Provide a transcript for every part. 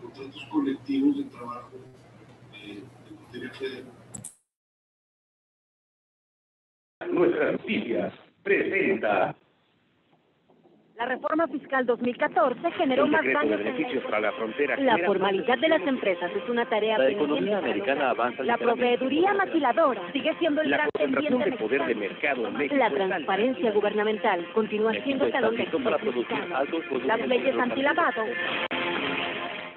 contratos colectivos de trabajo eh, Nuestras presenta. La reforma fiscal 2014 generó más daños beneficios para la frontera. La formalidad de las empresas es una tarea La economía americana avanza. La proveeduría maquiladora sigue siendo el la gran concentración de poder de mercado en México. La transparencia gubernamental continúa siendo talón de para Las leyes antilavado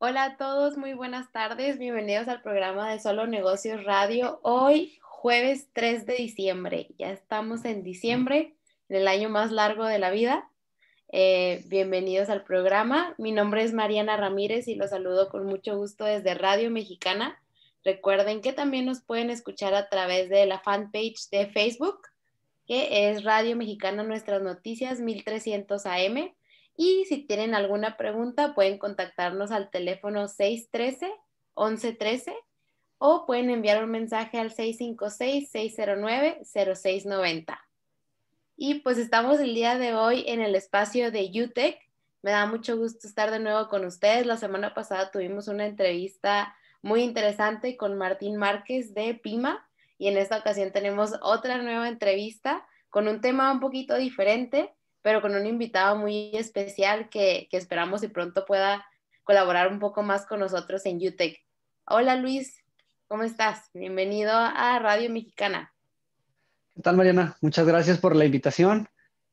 Hola a todos, muy buenas tardes. Bienvenidos al programa de Solo Negocios Radio. Hoy, jueves 3 de diciembre. Ya estamos en diciembre, en el año más largo de la vida. Eh, bienvenidos al programa. Mi nombre es Mariana Ramírez y los saludo con mucho gusto desde Radio Mexicana. Recuerden que también nos pueden escuchar a través de la fanpage de Facebook, que es Radio Mexicana Nuestras Noticias 1300 AM. Y si tienen alguna pregunta, pueden contactarnos al teléfono 613-1113 o pueden enviar un mensaje al 656-609-0690. Y pues estamos el día de hoy en el espacio de UTEC. Me da mucho gusto estar de nuevo con ustedes. La semana pasada tuvimos una entrevista muy interesante con Martín Márquez de Pima y en esta ocasión tenemos otra nueva entrevista con un tema un poquito diferente, pero con un invitado muy especial que, esperamos y pronto pueda colaborar un poco más con nosotros en UTEC. Hola Luis, ¿cómo estás? Bienvenido a Radio Mexicana. ¿Qué tal Mariana? Muchas gracias por la invitación.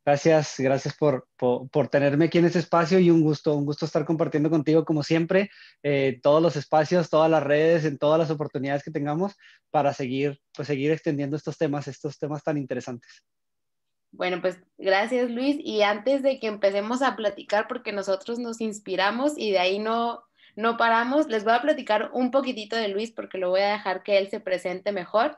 Gracias, gracias por, tenerme aquí en este espacio y un gusto, un gusto estar compartiendo contigo como siempre, eh, todos los espacios, todas las redes, en todas las oportunidades que tengamos para seguir, pues seguir extendiendo estos temas, estos temas tan interesantes. Bueno, pues gracias Luis. Y antes de que empecemos a platicar, porque nosotros nos inspiramos y de ahí no, no paramos, les voy a platicar un poquitito de Luis porque lo voy a dejar que él se presente mejor.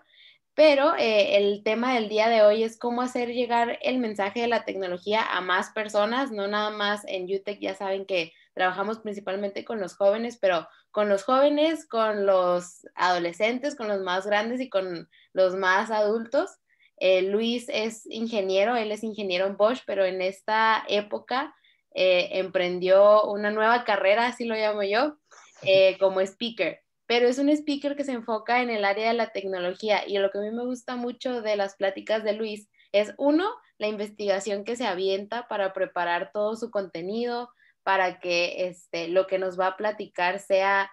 Pero eh, el tema del día de hoy es cómo hacer llegar el mensaje de la tecnología a más personas, no nada más en UTEC, ya saben que trabajamos principalmente con los jóvenes, pero con los jóvenes, con los adolescentes, con los más grandes y con los más adultos. Eh, Luis es ingeniero, él es ingeniero en Bosch, pero en esta época eh, emprendió una nueva carrera, así lo llamo yo, eh, como speaker. Pero es un speaker que se enfoca en el área de la tecnología y lo que a mí me gusta mucho de las pláticas de Luis es, uno, la investigación que se avienta para preparar todo su contenido, para que este, lo que nos va a platicar sea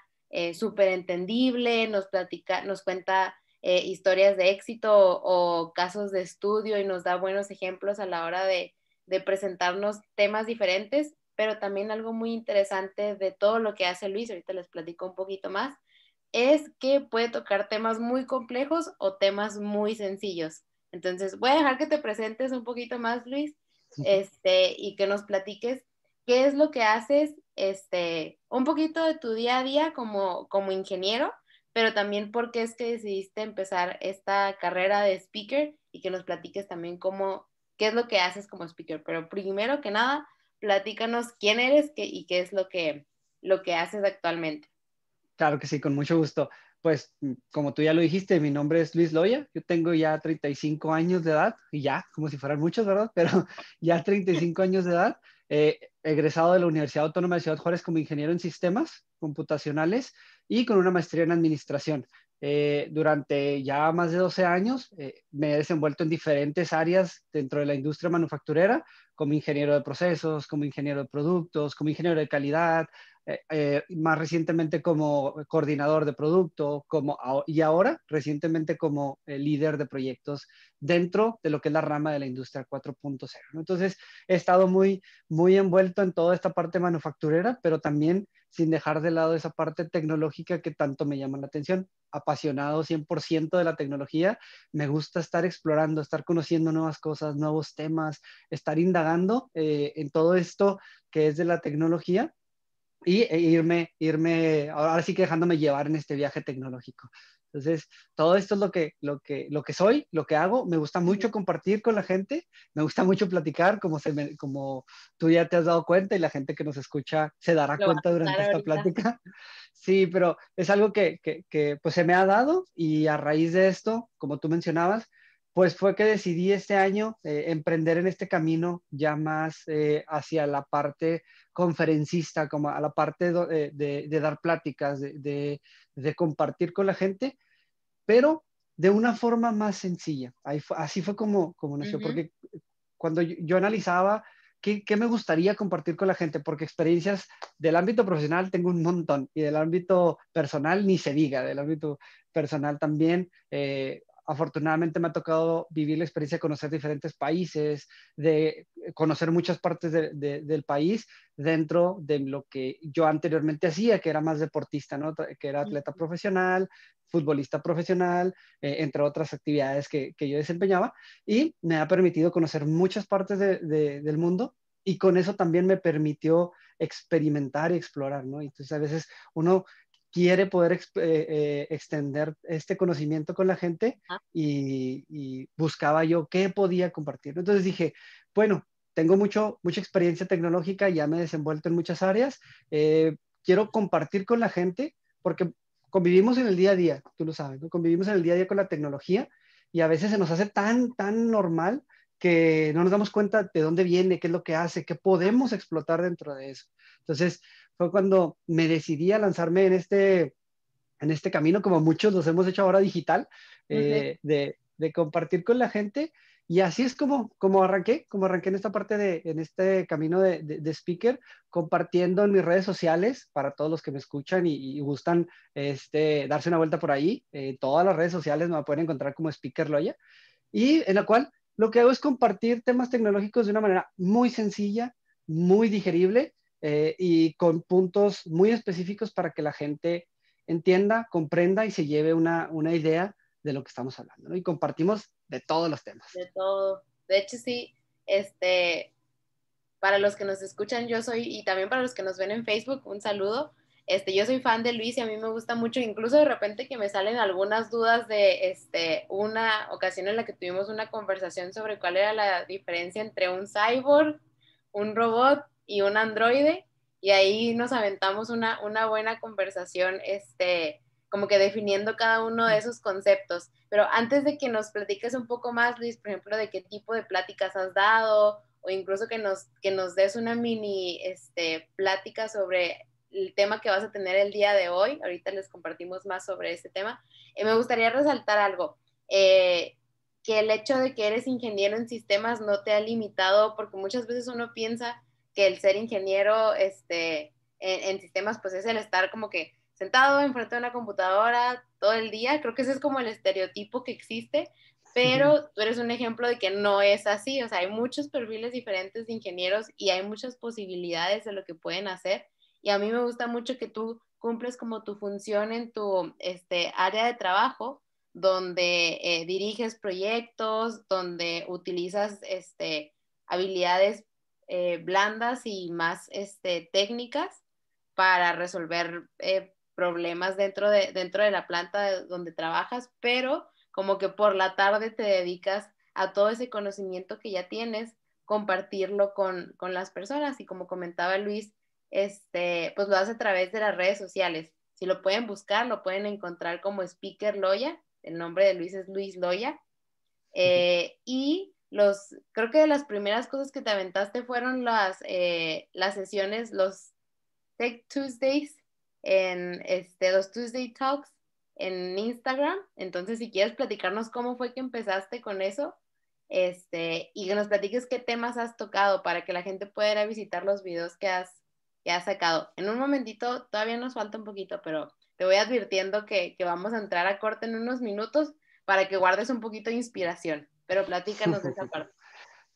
súper entendible, nos, platica, nos cuenta eh, historias de éxito o, casos de estudio y nos da buenos ejemplos a la hora de, presentarnos temas diferentes, pero también algo muy interesante de todo lo que hace Luis, ahorita les platico un poquito más, es que puede tocar temas muy complejos o temas muy sencillos. Entonces, voy a dejar que te presentes un poquito más, Luis, este, y que nos platiques qué es lo que haces, este, un poquito de tu día a día como, como ingeniero pero también por qué es que decidiste empezar esta carrera de speaker y que nos platiques también cómo, qué es lo que haces como speaker. Pero primero que nada, platícanos quién eres y qué es lo que, lo que haces actualmente. Claro que sí, con mucho gusto. Pues mm, como tú ya lo dijiste, mi nombre es Luis Loya, yo tengo ya 35 años de edad, y ya, como si fueran muchos, ¿verdad? Pero ya 35 años de edad, eh, egresado de la Universidad Autónoma de Ciudad Juárez como ingeniero en sistemas computacionales, y con una maestría en administración. Eh, durante ya más de 12 años eh, me he desenvuelto en diferentes áreas dentro de la industria manufacturera, como ingeniero de procesos, como ingeniero de productos, como ingeniero de calidad, eh, más recientemente como coordinador de producto como, y ahora recientemente como líder de proyectos dentro de lo que es la rama de la industria 4.0. Entonces he estado muy, muy envuelto en toda esta parte manufacturera, pero también sin dejar de lado esa parte tecnológica que tanto me llama la atención. Apasionado 100% de la tecnología, me gusta estar explorando, estar conociendo nuevas cosas, nuevos temas, estar indagando eh, en todo esto que es de la tecnología y e irme, irme, ahora sí que dejándome llevar en este viaje tecnológico. Entonces, todo esto es lo que, lo, que, lo que soy, lo que hago. Me gusta mucho compartir con la gente, me gusta mucho platicar, como, como tú ya te has dado cuenta y la gente que nos escucha se dará cuenta durante esta plática. Sí, pero es algo que, que, que, pues se me ha dado y a raíz de esto, como tú mencionabas, pues fue que decidí este año eh, emprender en este camino ya más eh, hacia la parte conferencista, como a la parte eh, de, dar pláticas, de, compartir con la gente, pero de una forma más sencilla. así fue como, como nació, porque cuando yo, analizaba ¿Qué, me gustaría compartir con la gente? Porque experiencias del ámbito profesional tengo un montón y del ámbito personal ni se diga, del ámbito personal también afortunadamente me ha tocado vivir la experiencia de conocer diferentes países, de conocer muchas partes del país dentro de lo que yo anteriormente hacía, que era más deportista, que era atleta profesional, futbolista profesional, eh, entre otras actividades que, yo desempeñaba, y me ha permitido conocer muchas partes del mundo y con eso también me permitió experimentar y explorar, Entonces a veces uno quiere poder eh, eh, extender este conocimiento con la gente ah. y, buscaba yo qué podía compartir. Entonces dije, bueno, tengo mucho, mucha experiencia tecnológica, ya me he desenvuelto en muchas áreas, eh, quiero compartir con la gente porque convivimos en el día a día, tú lo sabes, convivimos en el día a día con la tecnología y a veces se nos hace tan, tan normal que no nos damos cuenta de dónde viene, qué es lo que hace, qué podemos explotar dentro de eso. Entonces, fue cuando me decidí a lanzarme en este, en este camino, como muchos los hemos hecho ahora digital, eh, de, compartir con la gente. Y así es como, como arranqué, como arranqué en esta parte de, en este camino de, speaker, compartiendo en mis redes sociales para todos los que me escuchan y, gustan este, darse una vuelta por ahí. Eh, todas las redes sociales me pueden encontrar como speaker Loya. Y en la cual lo que hago es compartir temas tecnológicos de una manera muy sencilla, muy digerible eh, y con puntos muy específicos para que la gente entienda, comprenda y se lleve una, una idea de lo que estamos hablando. ¿no? Y compartimos de todos los temas. De todo. De hecho, sí, este, para los que nos escuchan, yo soy, y también para los que nos ven en Facebook, un saludo. Este, yo soy fan de Luis y a mí me gusta mucho, incluso de repente que me salen algunas dudas de este, una ocasión en la que tuvimos una conversación sobre cuál era la diferencia entre un cyborg, un robot y un androide y ahí nos aventamos una, una buena conversación, este, como que definiendo cada uno de esos conceptos. Pero antes de que nos platiques un poco más, Luis, por ejemplo, de qué tipo de pláticas has dado o incluso que nos, que nos des una mini este, plática sobre el tema que vas a tener el día de hoy. Ahorita les compartimos más sobre este tema. Eh, me gustaría resaltar algo, eh, que el hecho de que eres ingeniero en sistemas no te ha limitado, porque muchas veces uno piensa que el ser ingeniero este, en, sistemas, pues es el estar como que sentado enfrente de una computadora todo el día. Creo que ese es como el estereotipo que existe, pero tú eres un ejemplo de que no es así. O sea, hay muchos perfiles diferentes de ingenieros y hay muchas posibilidades de lo que pueden hacer. Y a mí me gusta mucho que tú cumples como tu función en tu este, área de trabajo, donde eh, diriges proyectos, donde utilizas este, habilidades eh, blandas y más este, técnicas para resolver eh, problemas dentro de, dentro de la planta donde trabajas, pero como que por la tarde te dedicas a todo ese conocimiento que ya tienes, compartirlo con, las personas. Y como comentaba Luis, este, pues lo hace a través de las redes sociales. Si lo pueden buscar, lo pueden encontrar como Speaker Loya. El nombre de Luis es Luis Loya. Eh, y los, creo que las primeras cosas que te aventaste fueron las, eh, las sesiones, los Tech Tuesdays, en este, los Tuesday Talks en Instagram. Entonces, si quieres platicarnos cómo fue que empezaste con eso, este, y que nos platiques qué temas has tocado para que la gente pueda visitar los videos que has, que sacado. En un momentito, todavía nos falta un poquito, pero te voy advirtiendo que, que vamos a entrar a corte en unos minutos para que guardes un poquito de inspiración pero platícanos de esa parte.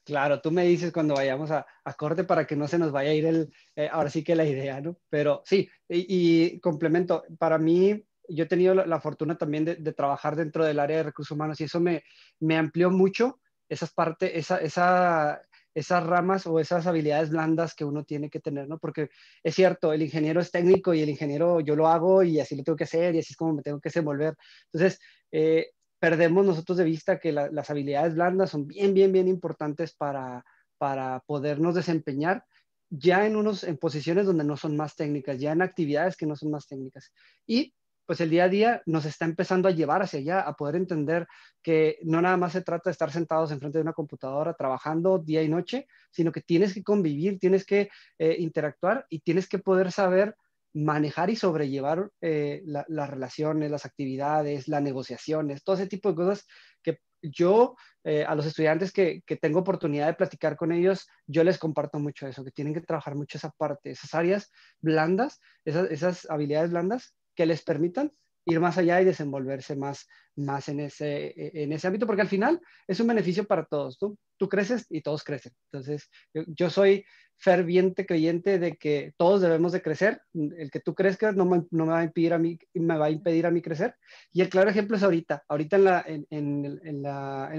Claro, tú me dices cuando vayamos a, a, corte para que no se nos vaya a ir el, eh, ahora sí que la idea, ¿no? Pero sí, y, complemento, para mí, yo he tenido la, fortuna también de, trabajar dentro del área de recursos humanos y eso me, me amplió mucho esas partes, esa, esa, esas ramas o esas habilidades blandas que uno tiene que tener, ¿no? Porque es cierto, el ingeniero es técnico y el ingeniero yo lo hago y así lo tengo que hacer y así es como me tengo que desenvolver. Entonces, eh, perdemos nosotros de vista que las habilidades blandas son bien, bien, bien importantes para, para podernos desempeñar ya en, unos, en posiciones donde no son más técnicas, ya en actividades que no son más técnicas. Y pues el día a día nos está empezando a llevar hacia allá, a poder entender que no nada más se trata de estar sentados en frente de una computadora trabajando día y noche, sino que tienes que convivir, tienes que eh, interactuar y tienes que poder saber manejar y sobrellevar eh, las relaciones, las actividades, las negociaciones, todo ese tipo de cosas que yo eh, a los estudiantes que, tengo oportunidad de platicar con ellos, yo les comparto mucho eso, que tienen que trabajar mucho esa parte, esas áreas blandas, esas habilidades blandas que les permitan ir más allá y desenvolverse más, más en, ese, e, en ese ámbito, porque al final es un beneficio para todos. Tú, creces y todos crecen. Entonces, yo, soy ferviente creyente de que todos debemos de crecer. El que tú crezcas no me, no me va, a impedir a mí, me va a impedir a mí crecer. Y el claro ejemplo es ahorita. Ahorita en, la, en,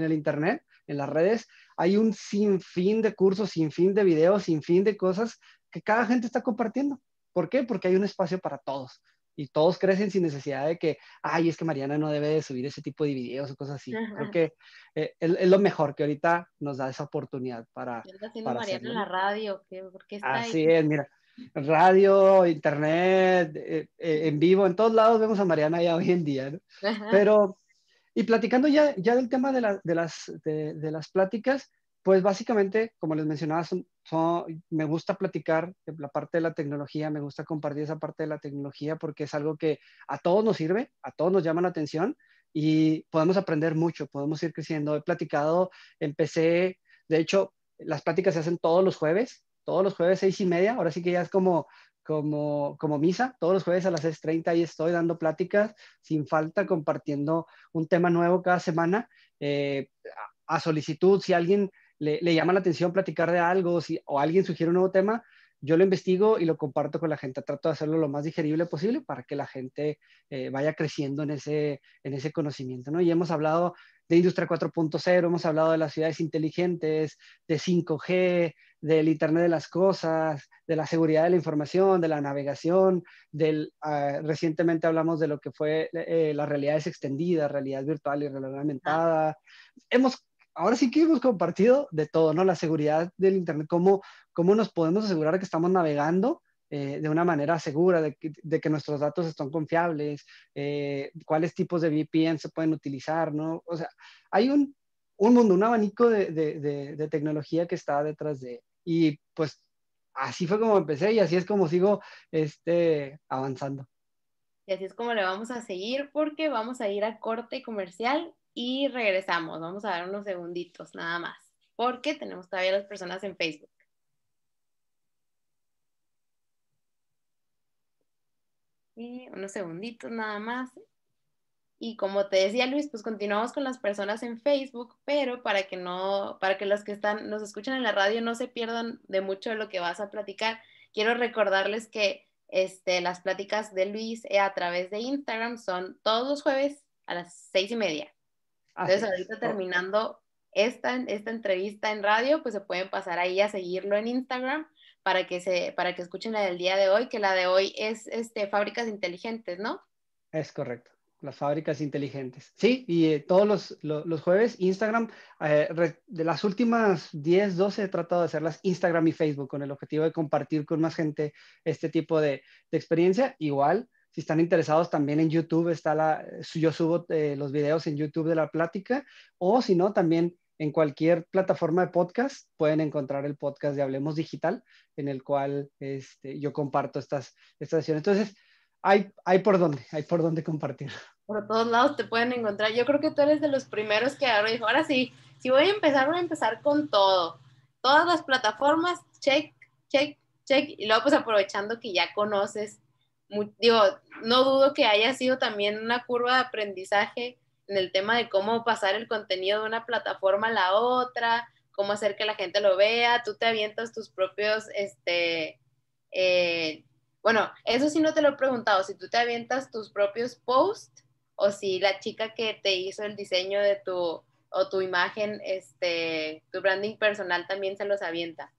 el Internet, en las redes, hay un sinfín de cursos, sinfín de videos, sinfín de cosas que cada gente está compartiendo. ¿Por qué? Porque hay un espacio para todos y todos crecen sin necesidad de que, ay, es que Mariana no debe subir ese tipo de videos o cosas así. Creo que eh, es, lo mejor que ahorita nos da esa oportunidad para... haciendo para Mariana en la radio? ¿Por está así es, mira. Radio, internet, eh, eh, en vivo, en todos lados vemos a Mariana ya hoy en día, ¿no? Pero, y platicando ya, ya del tema de, de las, de las pláticas, pues básicamente, como les mencionaba, me gusta platicar la parte de la tecnología, me gusta compartir esa parte de la tecnología porque es algo que a todos nos sirve, a todos nos llama la atención y podemos aprender mucho, podemos ir creciendo. He platicado, empecé, de hecho, las pláticas se hacen todos los jueves, todos los jueves seis y media, ahora sí que ya es como, como, como misa, todos los jueves a las 6.30 y estoy dando pláticas sin falta, compartiendo un tema nuevo cada semana. Eh, a solicitud, si alguien le, llama la atención platicar de algo si, o alguien sugiere un nuevo tema, yo lo investigo y lo comparto con la gente. Trato de hacerlo lo más digerible posible para que la gente eh, vaya creciendo en ese, en ese conocimiento, ¿no? Y hemos hablado de Industria 4.0, hemos hablado de las ciudades inteligentes, de 5G, del Internet de las Cosas, de la seguridad de la información, de la navegación, del, ah, recientemente hablamos de lo que fue eh, las realidades extendidas, realidad virtual y realidad aumentada. Hemos ahora sí que hemos compartido de todo, ¿no? La seguridad del Internet, cómo, cómo nos podemos asegurar que estamos navegando eh, de una manera segura, de que, nuestros datos están confiables, eh, cuáles tipos de VPN se pueden utilizar, ¿no? O sea, hay un, mundo, un abanico de, tecnología que está detrás de. Y pues así fue como empecé y así es como sigo este, avanzando. Y así es como le vamos a seguir porque vamos a ir a corte comercial y regresamos. Vamos a dar unos segunditos nada más, porque tenemos todavía las personas en Facebook. Y unos segunditos nada más. Y como te decía Luis, pues continuamos con las personas en Facebook, pero para que no, para que los que están, nos escuchan en la radio no se pierdan de mucho de lo que vas a platicar, quiero recordarles que este, las pláticas de Luis eh, a través de Instagram son todos los jueves a las seis y media. Entonces, ahorita terminando esta, esta entrevista en radio, pues se pueden pasar ahí a seguirlo en Instagram para que, se, para que escuchen la del día de hoy, que la de hoy es este, fábricas inteligentes, ¿no? Es correcto, las fábricas inteligentes. Sí, y eh, todos los, jueves Instagram, eh, de las últimas 10, 12 he tratado de hacerlas Instagram y Facebook con el objetivo de compartir con más gente este tipo de experiencia. Igual, si están interesados también en YouTube, está la, yo subo eh, los videos en YouTube de la plática, o si no, también en cualquier plataforma de podcast pueden encontrar el podcast de Hablemos Digital, en el cual este, yo comparto estas, estas sesiones. Entonces, hay, hay por dónde, hay por dónde compartir. Por todos lados te pueden encontrar. Yo creo que tú eres de los primeros que ahora dijo, ahora sí, si voy a empezar, voy a empezar con todo. Todas las plataformas, check, check, check. Y luego pues aprovechando que ya conoces digo, no dudo que haya sido también una curva de aprendizaje en el tema de cómo pasar el contenido de una plataforma a la otra, cómo hacer que la gente lo vea, tú te avientas tus propios, este, eh, bueno, eso sí no te lo he preguntado, si tú te avientas tus propios posts o si la chica que te hizo el diseño de tu, o tu imagen, este, tu branding personal también se los avienta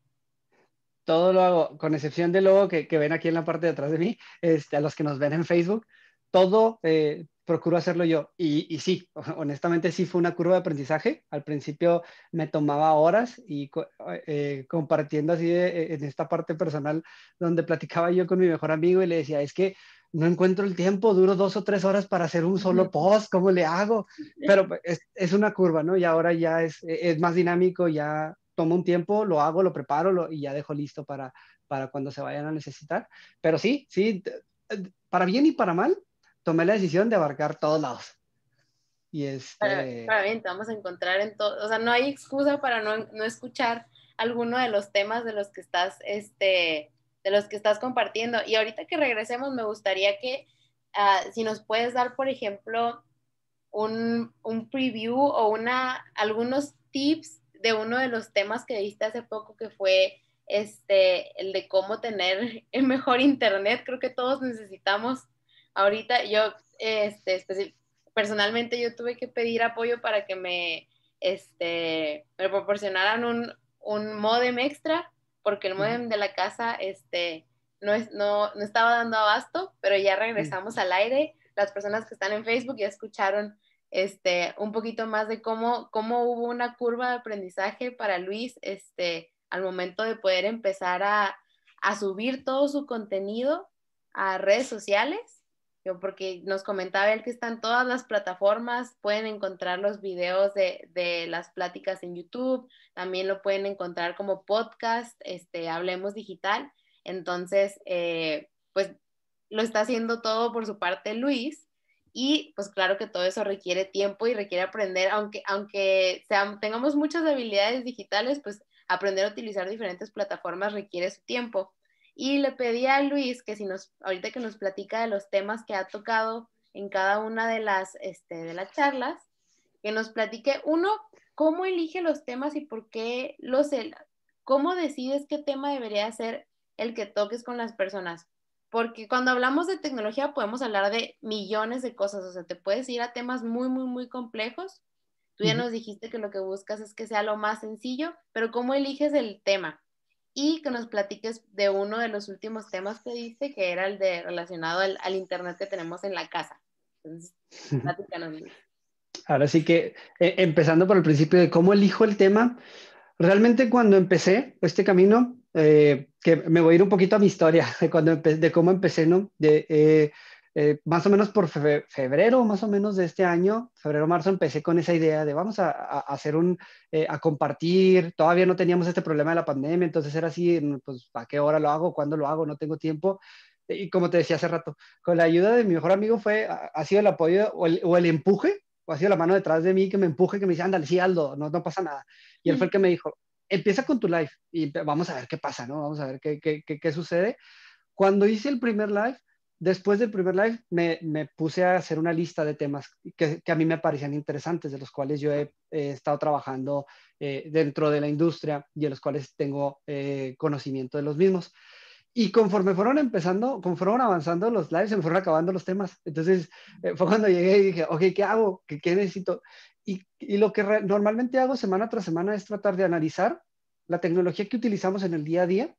todo lo hago, con excepción de lo que, ven aquí en la parte de atrás de mí, este, a los que nos ven en Facebook, todo eh, procuro hacerlo yo. Y, sí, honestamente sí fue una curva de aprendizaje. Al principio me tomaba horas y eh, compartiendo así eh, en esta parte personal donde platicaba yo con mi mejor amigo y le decía, es que no encuentro el tiempo, duro dos o tres horas para hacer un solo post, ¿cómo le hago? Pero pues, es, una curva, ¿no? Y ahora ya es e, más dinámico, ya tomo un tiempo, lo hago, lo preparo lo, y ya dejo listo para, para cuando se vayan a necesitar. Pero sí, sí, eh, para bien y para mal, tomé la decisión de abarcar todos lados. Y este... Para, bien, te vamos a encontrar en todo, o sea, no hay excusa para no, no escuchar alguno de los temas de los que estás, este, de los que estás compartiendo. Y ahorita que regresemos, me gustaría que ah, si nos puedes dar, por ejemplo, un, un, preview o una, algunos tips de uno de los temas que viste hace poco que fue este, el de cómo tener el mejor internet. Creo que todos necesitamos ahorita. Yo, este, personalmente, yo tuve que pedir apoyo para que me, este, me proporcionaran un, un modem extra, porque el modem de la casa este, no, no estaba dando abasto, pero ya regresamos al aire. Las personas que están en Facebook ya escucharon este, un poquito más de cómo, cómo hubo una curva de aprendizaje para Luis este, al momento de poder empezar a, a subir todo su contenido a redes sociales. porque nos comentaba él que están todas las plataformas, pueden encontrar los videos de, las pláticas en YouTube, también lo pueden encontrar como podcast, este, Hablemos Digital. Entonces, eh, pues lo está haciendo todo por su parte Luis, y pues claro que todo eso requiere tiempo y requiere aprender, aunque, aunque tengamos muchas habilidades digitales, pues aprender a utilizar diferentes plataformas requiere su tiempo. Y le pedí a Luis que si nos, ahorita que nos platica de los temas que ha tocado en cada una de las, este, de las charlas, que nos platique uno, cómo elige los temas y por qué los, cómo decides qué tema debería ser el que toques con las personas porque cuando hablamos de tecnología podemos hablar de millones de cosas, o sea, te puedes ir a temas muy, muy, muy complejos. Tú ya nos dijiste que lo que buscas es que sea lo más sencillo, pero ¿cómo eliges el tema? Y que nos platiques de uno de los últimos temas que diste, que era el de relacionado al, Internet que tenemos en la casa. Entonces, Ahora sí que, e, empezando por el principio de cómo elijo el tema, realmente cuando empecé este camino, eh, que me voy a ir un poquito a mi historia de, cuando de cómo empecé, ¿no? De, eh, eh, más o menos por febrero, más o menos de este año, febrero-marzo, empecé con esa idea de vamos a, hacer un, eh, a compartir, todavía no teníamos este problema de la pandemia, entonces era así, mm, pues, ¿a qué hora lo hago? ¿Cuándo lo hago? No tengo tiempo. Y como te decía hace rato, con la ayuda de mi mejor amigo fue, ha sido el apoyo o el, o el empuje, o ha sido la mano detrás de mí que me empuje, que me dice, ándale, sí, Aldo, no, no pasa nada. Y él fue el que me dijo, empieza con tu live y vamos a ver qué pasa, ¿no? Vamos a ver qué, qué, qué, sucede. Cuando hice el primer live, después del primer live, me, me puse a hacer una lista de temas que, que, a mí me parecían interesantes, de los cuales yo he, estado trabajando eh, dentro de la industria y de los cuales tengo eh, conocimiento de los mismos. Y conforme fueron empezando, conforme fueron avanzando los lives, se me fueron acabando los temas. Entonces eh, fue cuando llegué y dije, ok, ¿qué hago? ¿Qué, qué necesito? Y, lo que normalmente hago semana tras semana es tratar de analizar la tecnología que utilizamos en el día a día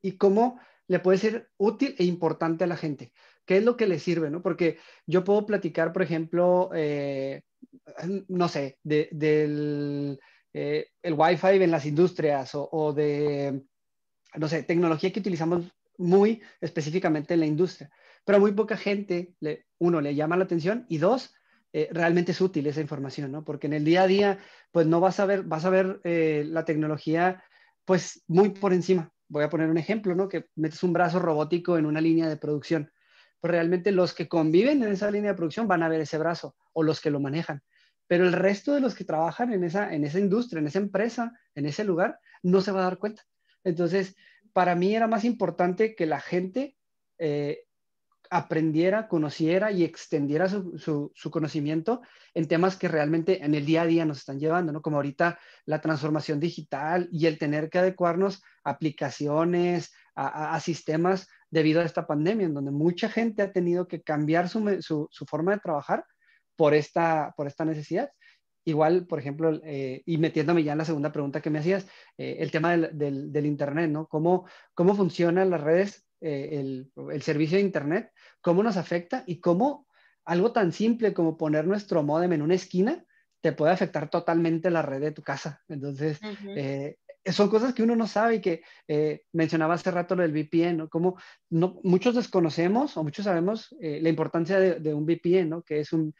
y cómo le puede ser útil e importante a la gente. ¿Qué es lo que le sirve? ¿no? Porque yo puedo platicar, por ejemplo, eh, no sé, del eh, Wi-Fi en las industrias o, de, tecnología que utilizamos muy específicamente en la industria. Pero muy poca gente, uno, le llama la atención y dos, eh, realmente es útil esa información, ¿no? Porque en el día a día, pues no vas a ver, vas a ver eh, la tecnología, pues muy por encima. Voy a poner un ejemplo, ¿no? Que metes un brazo robótico en una línea de producción. Pues realmente los que conviven en esa línea de producción van a ver ese brazo o los que lo manejan. Pero el resto de los que trabajan en esa, en esa industria, en esa empresa, en ese lugar, no se va a dar cuenta. Entonces, para mí era más importante que la gente eh, aprendiera, conociera y extendiera su, conocimiento en temas que realmente en el día a día nos están llevando, ¿no? Como ahorita la transformación digital y el tener que adecuarnos a aplicaciones, a, sistemas debido a esta pandemia, en donde mucha gente ha tenido que cambiar su, forma de trabajar por esta, por esta necesidad. Igual, por ejemplo, eh, y metiéndome ya en la segunda pregunta que me hacías, eh, el tema del, Internet, ¿no? ¿Cómo, cómo funcionan las redes, eh, el servicio de Internet cómo nos afecta y cómo algo tan simple como poner nuestro modem en una esquina te puede afectar totalmente la red de tu casa. Entonces, eh, son cosas que uno no sabe y que eh, mencionaba hace rato lo del VPN, ¿no? Como no, muchos desconocemos o muchos sabemos eh, la importancia de, de, un VPN, ¿no? Que es un,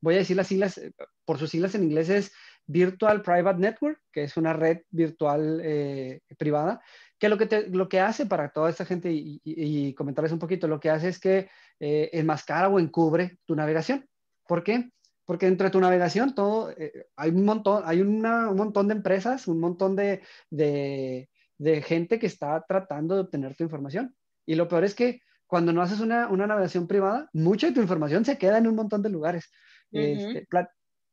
voy a decir las siglas, por sus siglas en inglés es Virtual Private Network, que es una red virtual privada, que lo que, te, lo que hace para toda esta gente y, comentarles un poquito, lo que hace es que eh, enmascara o encubre tu navegación. ¿Por qué? Porque dentro de tu navegación todo, eh, hay un montón, hay una, un montón de empresas, un montón de, de, gente que está tratando de obtener tu información. Y lo peor es que cuando no haces una, una navegación privada, mucha de tu información se queda en un montón de lugares. Este,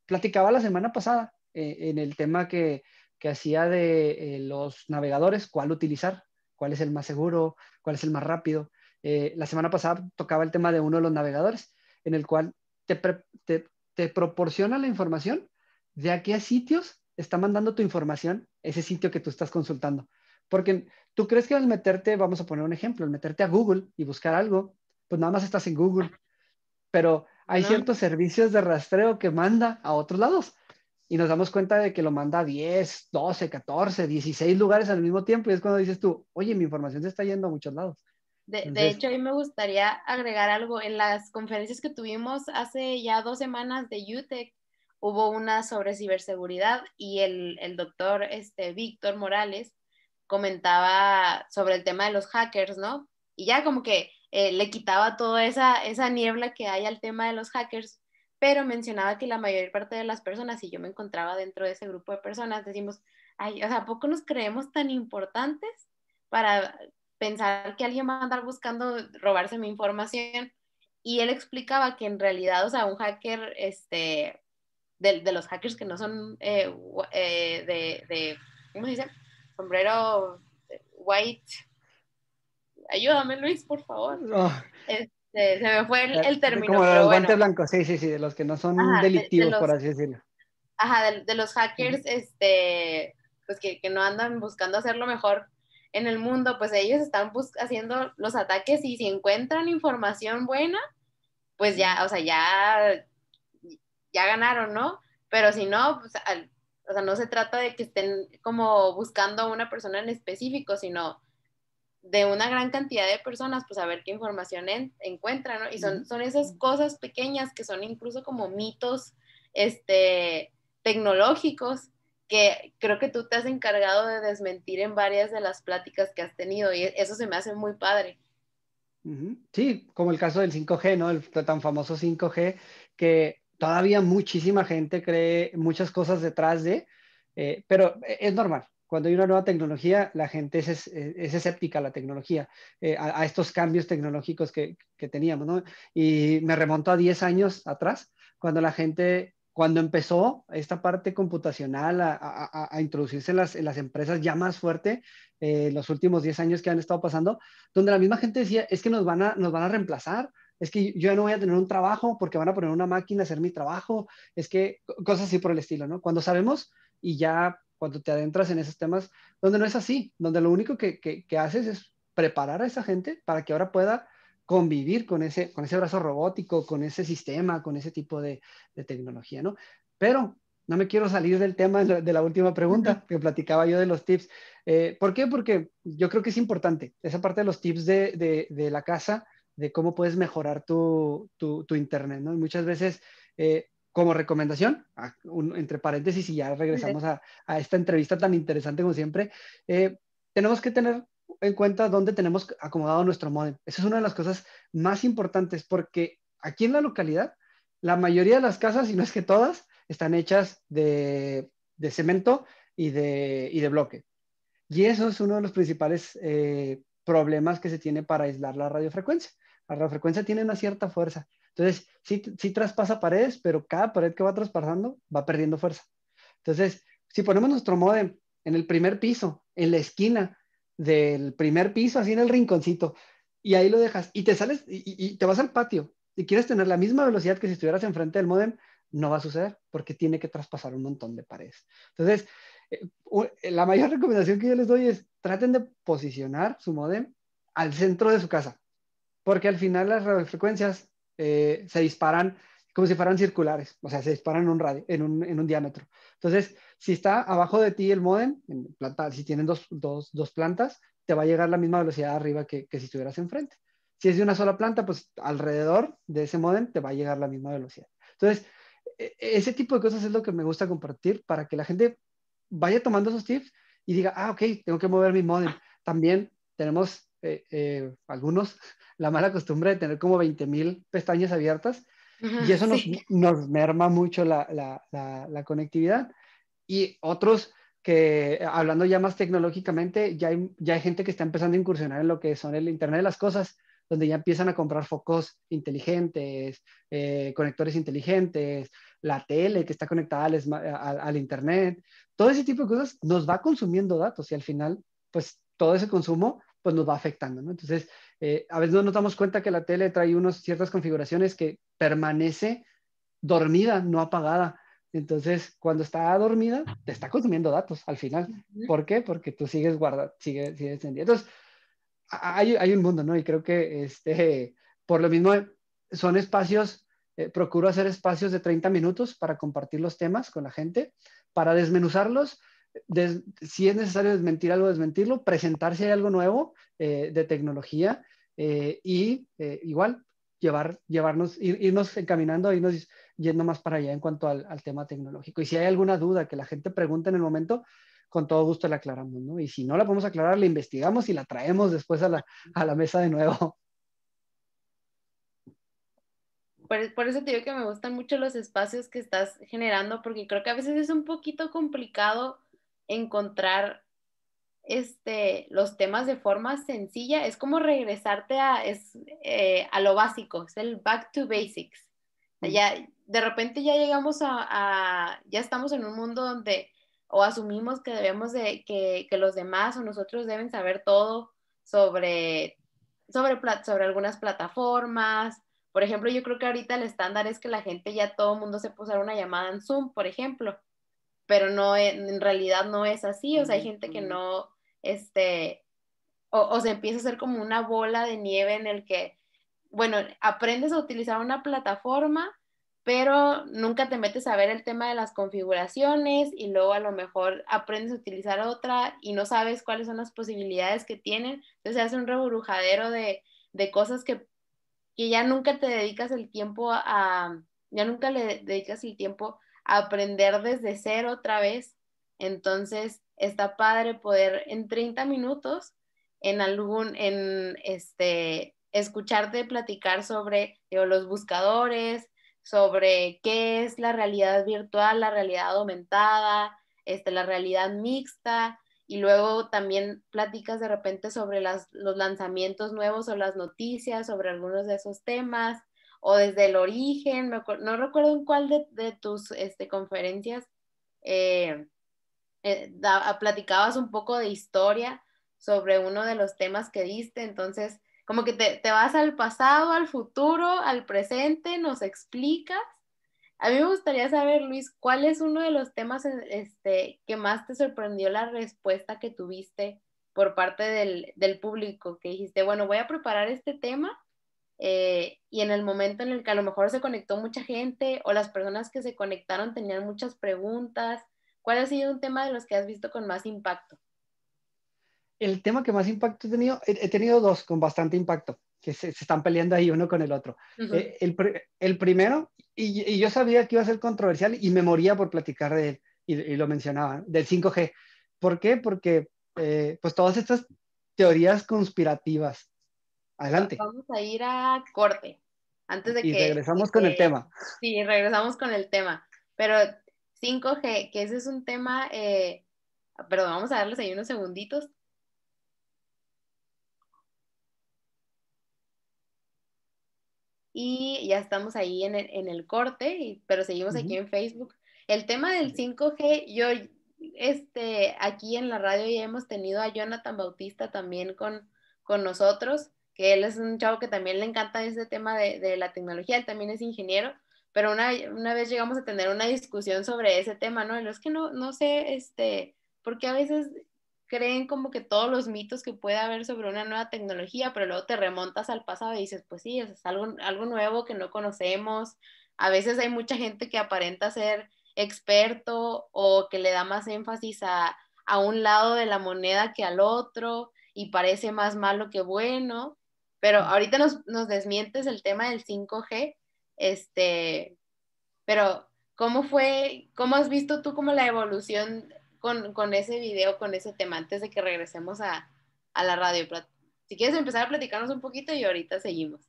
platicaba la semana pasada eh, en el tema que que hacía de eh, los navegadores, cuál utilizar, cuál es el más seguro, cuál es el más rápido. Eh, la semana pasada tocaba el tema de uno de los navegadores, en el cual te, proporciona la información de a qué sitios está mandando tu información ese sitio que tú estás consultando. Porque tú crees que al meterte, vamos a poner un ejemplo, al meterte a Google y buscar algo, pues nada más estás en Google. Pero hay ciertos servicios de rastreo que manda a otros lados y nos damos cuenta de que lo manda a 10, 12, 14, 16 lugares al mismo tiempo y es cuando dices tú, oye, mi información se está yendo a muchos lados. De, hecho, a mí me gustaría agregar algo. En las conferencias que tuvimos hace ya dos semanas de UTEC, hubo una sobre ciberseguridad y el, doctor este, Víctor Morales comentaba sobre el tema de los hackers, ¿no? Y ya como que eh, le quitaba toda esa, esa niebla que hay al tema de los hackers, pero mencionaba que la mayor parte de las personas, y yo me encontraba dentro de ese grupo de personas, decimos, ay, o sea, ¿a poco nos creemos tan importantes para pensar que alguien va a andar buscando robarse mi información? Y él explicaba que en realidad, o sea, un hacker, este, de, de los hackers que no son eh, eh, de, ¿cómo se dice? Sombrero eh, white. Ayúdame, Luis, por favor. No. Ah. Se, me fue el, eh, término. Como los blancos, sí, sí, sí, de los que no son delictivos, por así decirlo. Ajá, de, los hackers, este, pues que, no andan buscando hacer lo mejor en el mundo, pues ellos están haciendo los ataques y si encuentran información buena, pues ya, o sea, ya, ya ganaron, ¿no? Pero si no, pues, o sea, no se trata de que estén como buscando a una persona en específico, sino de una gran cantidad de personas, pues a ver qué información encuentran, ¿no? Y son, son esas cosas pequeñas que son incluso como mitos este, tecnológicos que creo que tú te has encargado de desmentir en varias de las pláticas que has tenido y eso se me hace muy padre. Sí, como el caso del 5G, ¿no? El tan famoso 5G que todavía muchísima gente cree muchas cosas detrás de, eh, pero eh, es normal, cuando hay una nueva tecnología, la gente es, escéptica a la tecnología, eh, a, estos cambios tecnológicos que, teníamos, ¿no? Y me remonto a 10 años atrás, cuando la gente, cuando empezó esta parte computacional a, introducirse en las, empresas ya más fuerte, eh, los últimos 10 años que han estado pasando, donde la misma gente decía, es que nos van a, nos van a reemplazar, es que yo ya no voy a tener un trabajo porque van a poner una máquina a hacer mi trabajo, es que cosas así por el estilo, ¿no? Cuando sabemos y ya cuando te adentras en esos temas donde no es así, donde lo único que, haces es preparar a esa gente para que ahora pueda convivir con ese, con ese brazo robótico, con ese sistema, con ese tipo de, tecnología, ¿no? Pero no me quiero salir del tema de la última pregunta que platicaba yo de los tips. Eh, ¿Por qué? Porque yo creo que es importante esa parte de los tips de, la casa, de cómo puedes mejorar tu, internet, ¿no? muchas veces eh, como recomendación, ah, entre paréntesis y ya regresamos a, esta entrevista tan interesante como siempre, eh, tenemos que tener en cuenta dónde tenemos acomodado nuestro modem. Esa es una de las cosas más importantes porque aquí en la localidad, la mayoría de las casas, y no es que todas, están hechas de, cemento y de, de bloque. Y eso es uno de los principales eh, problemas que se tiene para aislar la radiofrecuencia. La radiofrecuencia tiene una cierta fuerza entonces, sí, traspasa paredes, pero cada pared que va traspasando va perdiendo fuerza. Entonces, si ponemos nuestro modem en el primer piso, en la esquina del primer piso, así en el rinconcito, y ahí lo dejas, y te sales y, y te vas al patio, y quieres tener la misma velocidad que si estuvieras enfrente del modem, no va a suceder porque tiene que traspasar un montón de paredes. Entonces, eh, eh, la mayor recomendación que yo les doy es traten de posicionar su modem al centro de su casa, porque al final las radiofrecuencias eh, se disparan como si fueran circulares, o sea, se disparan en un, radio, en un, diámetro. Entonces, si está abajo de ti el modem, en planta, si tienen dos, plantas, te va a llegar la misma velocidad arriba que, que si estuvieras enfrente. Si es de una sola planta, pues alrededor de ese modem te va a llegar la misma velocidad. Entonces, e, ese tipo de cosas es lo que me gusta compartir para que la gente vaya tomando esos tips y diga, ah, ok, tengo que mover mi modem. También tenemos eh, eh, algunos, la mala costumbre de tener como 20 mil pestañas abiertas y eso nos, nos, merma mucho la, la, conectividad. Y otros que, hablando ya más tecnológicamente, ya hay, ya hay gente que está empezando a incursionar en lo que son el Internet de las Cosas, donde ya empiezan a comprar focos inteligentes, eh, conectores inteligentes, la tele que está conectada al, Internet, todo ese tipo de cosas nos va consumiendo datos y al final, pues todo ese consumo pues nos va afectando, ¿no? Entonces, eh, a veces no nos damos cuenta que la tele trae unas ciertas configuraciones que permanece dormida, no apagada. Entonces, cuando está dormida, te está consumiendo datos al final. ¿Por qué? Porque tú sigues guardando, sigues, sigues encendiendo. Entonces, hay, un mundo, ¿no? Y creo que este, por lo mismo son espacios, eh, procuro hacer espacios de 30 minutos para compartir los temas con la gente, para desmenuzarlos si es necesario desmentir algo, desmentirlo, presentar si hay algo nuevo eh, de tecnología eh, y eh, igual llevar, llevarnos, ir, irnos encaminando, irnos yendo más para allá en cuanto al, tema tecnológico. Y si hay alguna duda que la gente pregunte en el momento, con todo gusto la aclaramos, ¿no? Y si no la podemos aclarar, la investigamos y la traemos después a la, a la mesa de nuevo. Por, por, eso te digo que me gustan mucho los espacios que estás generando, porque creo que a veces es un poquito complicado encontrar este, los temas de forma sencilla, es como regresarte a, es, eh, a lo básico, es el back to basics. Mm. ya, de repente ya llegamos a, ya estamos en un mundo donde o asumimos que debemos de, que, que los demás o nosotros deben saber todo sobre, sobre, sobre algunas plataformas. Por ejemplo, yo creo que ahorita el estándar es que la gente ya todo el mundo se puso a una llamada en Zoom, por ejemplo pero no, e, en realidad no es así, o sea, hay gente que no, este, o, se empieza a ser como una bola de nieve en el que, bueno, aprendes a utilizar una plataforma, pero nunca te metes a ver el tema de las configuraciones y luego a lo mejor aprendes a utilizar otra y no sabes cuáles son las posibilidades que tienen. Entonces hace un reburujadero de, cosas que, que, ya nunca te dedicas el tiempo a, ya nunca le dedicas el tiempo aprender desde cero otra vez. Entonces, está padre poder en 30 minutos en algún, en este, escucharte platicar sobre los buscadores, sobre qué es la realidad virtual, la realidad aumentada, este, la realidad mixta, y luego también platicas de repente sobre las, los lanzamientos nuevos o las noticias sobre algunos de esos temas o desde el origen, no recuerdo en cuál de, tus este, conferencias eh, eh, platicabas un poco de historia sobre uno de los temas que diste, entonces como que te, te, vas al pasado, al futuro, al presente, nos explicas. A mí me gustaría saber, Luis, ¿cuál es uno de los temas e-, este, que más te sorprendió la respuesta que tuviste por parte del, del público? Que dijiste, bueno, voy a preparar este tema eh, y en el momento en el que a lo mejor se conectó mucha gente o las personas que se conectaron tenían muchas preguntas, ¿cuál ha sido un tema de los que has visto con más impacto? El tema que más impacto he tenido, he, tenido dos con bastante impacto, que se, están peleando ahí uno con el otro. Eh, el, el, primero, y, yo sabía que iba a ser controversial y me moría por platicar de él, y, lo mencionaba, del 5G. ¿Por qué? Porque eh, pues todas estas teorías conspirativas, Adelante. Vamos a ir a corte. Antes de y regresamos con el tema. Sí, regresamos con el tema. Pero 5G, que ese es un tema. Eh, perdón, vamos a darles ahí unos segunditos. Y ya estamos ahí en el, corte, pero seguimos aquí en Facebook. El tema del 5G, yo, este, aquí en la radio ya hemos tenido a Jonathan Bautista también con, con nosotros que él es un chavo que también le encanta ese tema de, la tecnología, él también es ingeniero, pero una, vez llegamos a tener una discusión sobre ese tema, ¿no? es que no, no sé, este, porque a veces creen como que todos los mitos que puede haber sobre una nueva tecnología, pero luego te remontas al pasado y dices, pues sí, es algo, algo nuevo que no conocemos. A veces hay mucha gente que aparenta ser experto o que le da más énfasis a, a un lado de la moneda que al otro y parece más malo que bueno. Pero ahorita nos, nos desmientes el tema del 5G, este, pero ¿cómo fue, cómo has visto tú como la evolución con, ese video, con ese tema, antes de que regresemos a, la radio? Si quieres empezar a platicarnos un poquito y ahorita seguimos.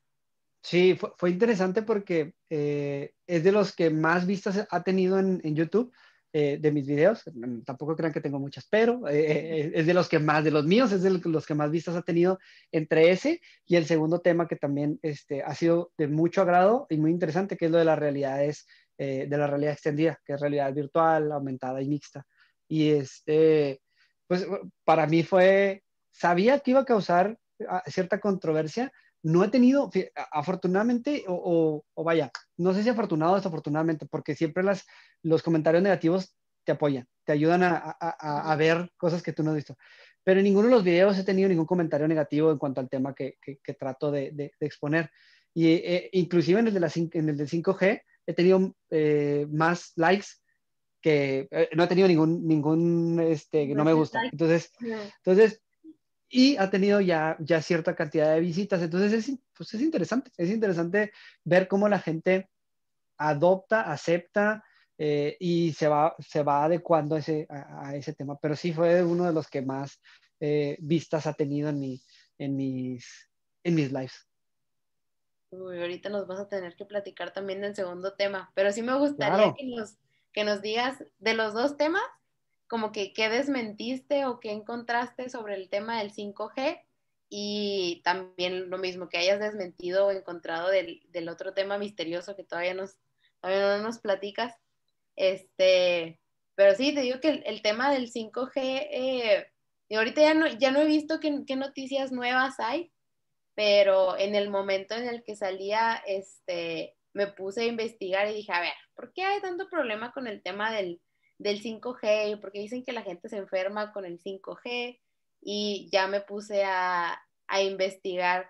Sí, fue, interesante porque eh, es de los que más vistas ha tenido en YouTube eh, de mis videos. Mm, tampoco crean que tengo muchas, pero eh, eh, es de los que más, de los míos, es de los que más vistas ha tenido entre ese y el segundo tema que también este, ha sido de mucho agrado y muy interesante, que es lo de las realidades, de la realidad extendida, que es realidad virtual, aumentada y mixta. Y este, pues para mí fue, sabía que iba a causar ah, cierta controversia, no he tenido, afortunadamente, o, vaya, no sé si afortunado o desafortunadamente, porque siempre las, los comentarios negativos te apoyan, te ayudan a, ver cosas que tú no has visto. Pero en ninguno de los videos he tenido ningún comentario negativo en cuanto al tema que, trato de, exponer. Y eh, inclusive en el, de la, en el del 5G he tenido eh, más likes que eh, no he tenido ningún, ningún, este, no, me pues, gusta. Entonces, entonces y ha tenido ya, ya cierta cantidad de visitas. Entonces es, pues es interesante, es interesante ver cómo la gente adopta, acepta eh, y se va, se va adecuando a ese, a, ese tema. Pero sí fue uno de los que más eh, vistas ha tenido en, mi, en, mis, en mis lives. ahorita nos vas a tener que platicar también del segundo tema, pero sí me gustaría que, nos, que nos digas de los dos temas, como que qué desmentiste o qué encontraste sobre el tema del 5G y también lo mismo que hayas desmentido o encontrado del, otro tema misterioso que todavía, nos, no nos platicas. Este, pero sí, te digo que el, tema del 5G, eh, y ahorita ya no, ya no he visto qué, noticias nuevas hay, pero en el momento en el que salía, este, me puse a investigar y dije, a ver, ¿por qué hay tanto problema con el tema del, del 5G, porque dicen que la gente se enferma con el 5G y ya me puse a, investigar,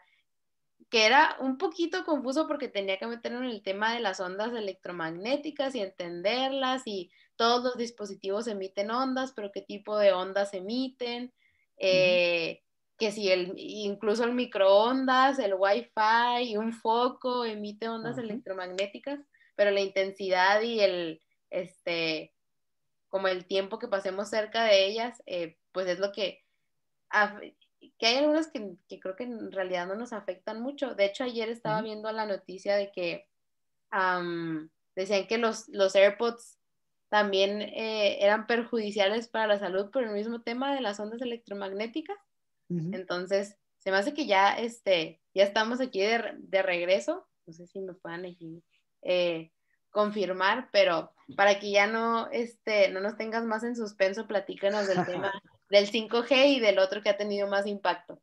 que era un poquito confuso porque tenía que meterme en el tema de las ondas electromagnéticas y entenderlas y todos los dispositivos emiten ondas, pero qué tipo de ondas emiten, eh, que si el, incluso el microondas, el wifi y un foco emite ondas electromagnéticas, pero la intensidad y el, este, como el tiempo que pasemos cerca de ellas, eh, pues es lo que, que hay algunas que, creo que en realidad no nos afectan mucho. De hecho, ayer estaba viendo la noticia de que decían que los, los AirPods también eh, eran perjudiciales para la salud por el mismo tema de las ondas electromagnéticas. Entonces, se me hace que ya, este, ya estamos aquí de, regreso. No sé si me puedan elegir. Eh, confirmar, pero para que ya no, este, no nos tengas más en suspenso, platícanos del tema del 5G y del otro que ha tenido más impacto.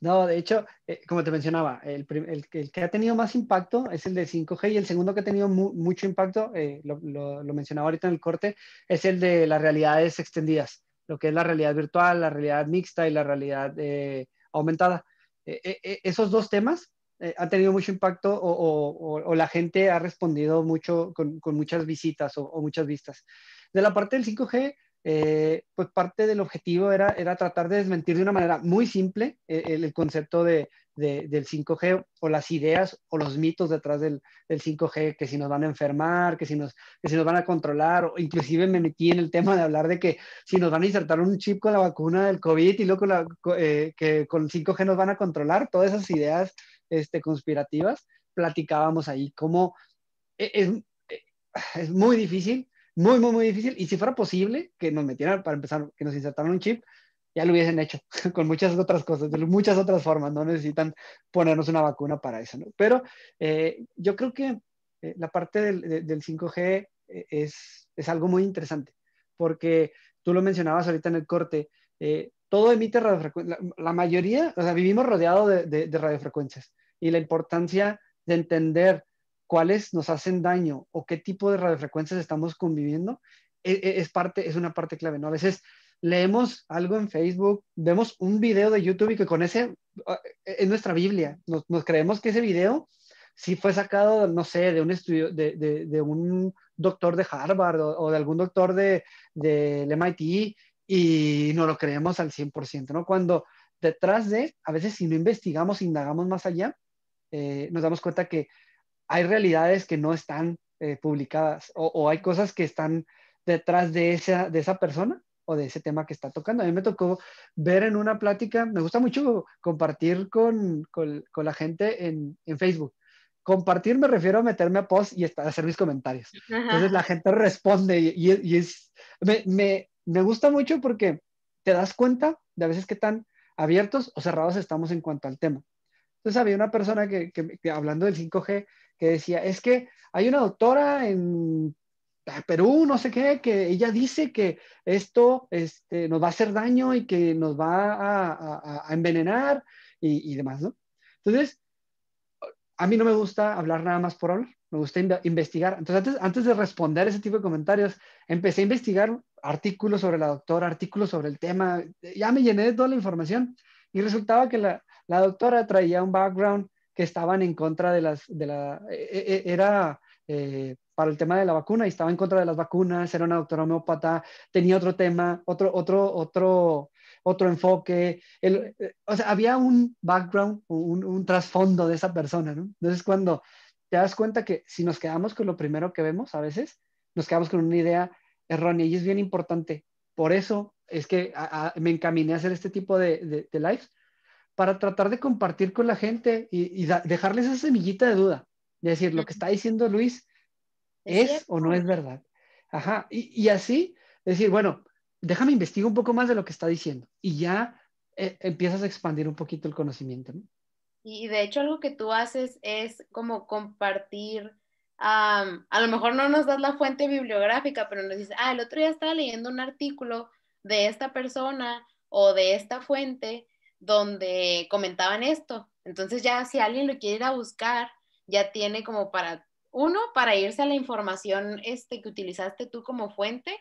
No, de hecho, eh, como te mencionaba, el, el, que ha tenido más impacto es el de 5G y el segundo que ha tenido mucho impacto, eh, lo, mencionaba ahorita en el corte, es el de las realidades extendidas, lo que es la realidad virtual, la realidad mixta y la realidad eh, aumentada. esos dos temas eh, ha tenido mucho impacto o, la gente ha respondido mucho con, muchas visitas o, muchas vistas. De la parte del 5G, eh, pues parte del objetivo era, tratar de desmentir de una manera muy simple eh, el, concepto del 5G o las ideas o los mitos detrás del, 5G, que si nos van a enfermar, que si nos, van a controlar, o inclusive me metí en el tema de hablar de que si nos van a insertar un chip con la vacuna del COVID y luego que con 5G nos van a controlar, todas esas ideas este, conspirativas, platicábamos ahí cómo e, e, es, muy difícil, muy, muy, muy difícil. Y si fuera posible que nos metieran, para empezar, que nos insertaran un chip, ya lo hubiesen hecho con muchas otras cosas, de muchas otras formas. No necesitan ponernos una vacuna para eso, ¿no? Pero eh, yo creo que eh, la parte del, 5G eh, es, es, algo muy interesante, porque tú lo mencionabas ahorita en el corte, todo emite radiofrecuencias, la, mayoría, o sea, vivimos rodeados de radiofrecuencias y la importancia de entender cuáles nos hacen daño o qué tipo de radiofrecuencias estamos conviviendo e, e, es, parte, es una parte clave, ¿no? A veces leemos algo en Facebook, vemos un video de YouTube y que con ese ah, e, es nuestra Biblia. Nos, creemos que ese video sí fue sacado, no sé, de un estudio, de, de, un doctor de Harvard o, de algún doctor del de, MIT y no lo creemos al 100%, ¿no? Cuando detrás de, a veces si no investigamos, indagamos más allá, eh, nos damos cuenta que hay realidades que no están eh, publicadas o, hay cosas que están detrás de esa, de esa persona o de ese tema que está tocando. A mí me tocó ver en una plática, me gusta mucho compartir con, con, la gente en, en, Facebook. Compartir me refiero a meterme a post y hacer mis comentarios. Entonces la gente responde y, y es, me, me, me gusta mucho porque te das cuenta de a veces qué tan abiertos o cerrados estamos en cuanto al tema. Entonces había una persona que, hablando del 5G, que decía, es que hay una doctora en Perú, no sé qué, que ella dice que esto este, nos va a hacer daño y que nos va a, envenenar y, demás, ¿no? Entonces, a mí no me gusta hablar nada más por hablar, me gusta investigar. Entonces, antes, antes de responder ese tipo de comentarios, empecé a investigar artículos sobre la doctora, artículos sobre el tema, ya me llené de toda la información y resultaba que la, la doctora traía un background que estaban en contra de las, de la, e, e, e, era eh, para el tema de la vacuna y estaba en contra de las vacunas, era una doctora homeópata, tenía otro tema, otro, otro, otro, otro enfoque. o sea, había un background, un, trasfondo de esa persona, ¿no? Entonces, cuando te das cuenta que si nos quedamos con lo primero que vemos a veces, nos quedamos con una idea errónea y es bien importante. Por eso es que me encaminé a hacer este tipo de, de, de lives, para tratar de compartir con la gente y, dejarles esa semillita de duda, de decir, lo que está diciendo Luis es, o no es verdad. Ajá, y, así decir, bueno, déjame investigar un poco más de lo que está diciendo y ya eh, empiezas a expandir un poquito el conocimiento. Y de hecho algo que tú haces es como compartir, a lo mejor no nos das la fuente bibliográfica, pero nos dices, ah, el otro día estaba leyendo un artículo de esta persona o de esta fuente donde comentaban esto. Entonces ya si alguien lo quiere ir a buscar, ya tiene como para, uno, para irse a la información este, que utilizaste tú como fuente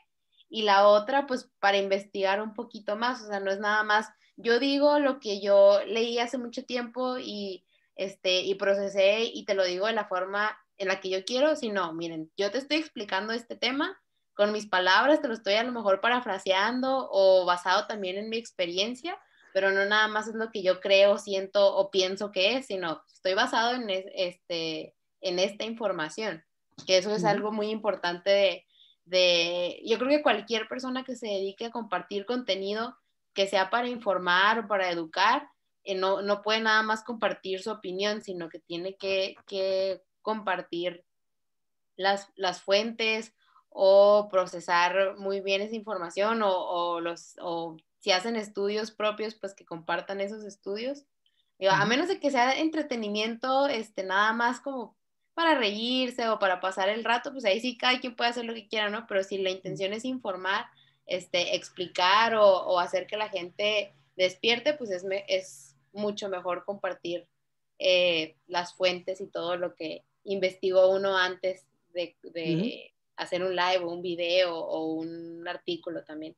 y la otra, pues para investigar un poquito más. O sea, no es nada más, yo digo lo que yo leí hace mucho tiempo y, este, y procesé y te lo digo de la forma en la que yo quiero, sino, miren, yo te estoy explicando este tema con mis palabras, te lo estoy a lo mejor parafraseando o basado también en mi experiencia pero no nada más es lo que yo creo, siento o pienso que es, sino estoy basado en, este, en esta información, que eso es algo muy importante de, yo creo que cualquier persona que se dedique a compartir contenido que sea para informar o para educar, eh, no, no, puede nada más compartir su opinión, sino que tiene que, que compartir las, las, fuentes o procesar muy bien esa información o, o los, o si hacen estudios propios, pues que compartan esos estudios. a menos de que sea entretenimiento, este, nada más como para reírse o para pasar el rato, pues ahí sí cada quien puede hacer lo que quiera, ¿no? Pero si la intención es informar, este, explicar o, hacer que la gente despierte, pues es, es mucho mejor compartir eh, las fuentes y todo lo que investigó uno antes de, hacer un live o un video o un artículo también.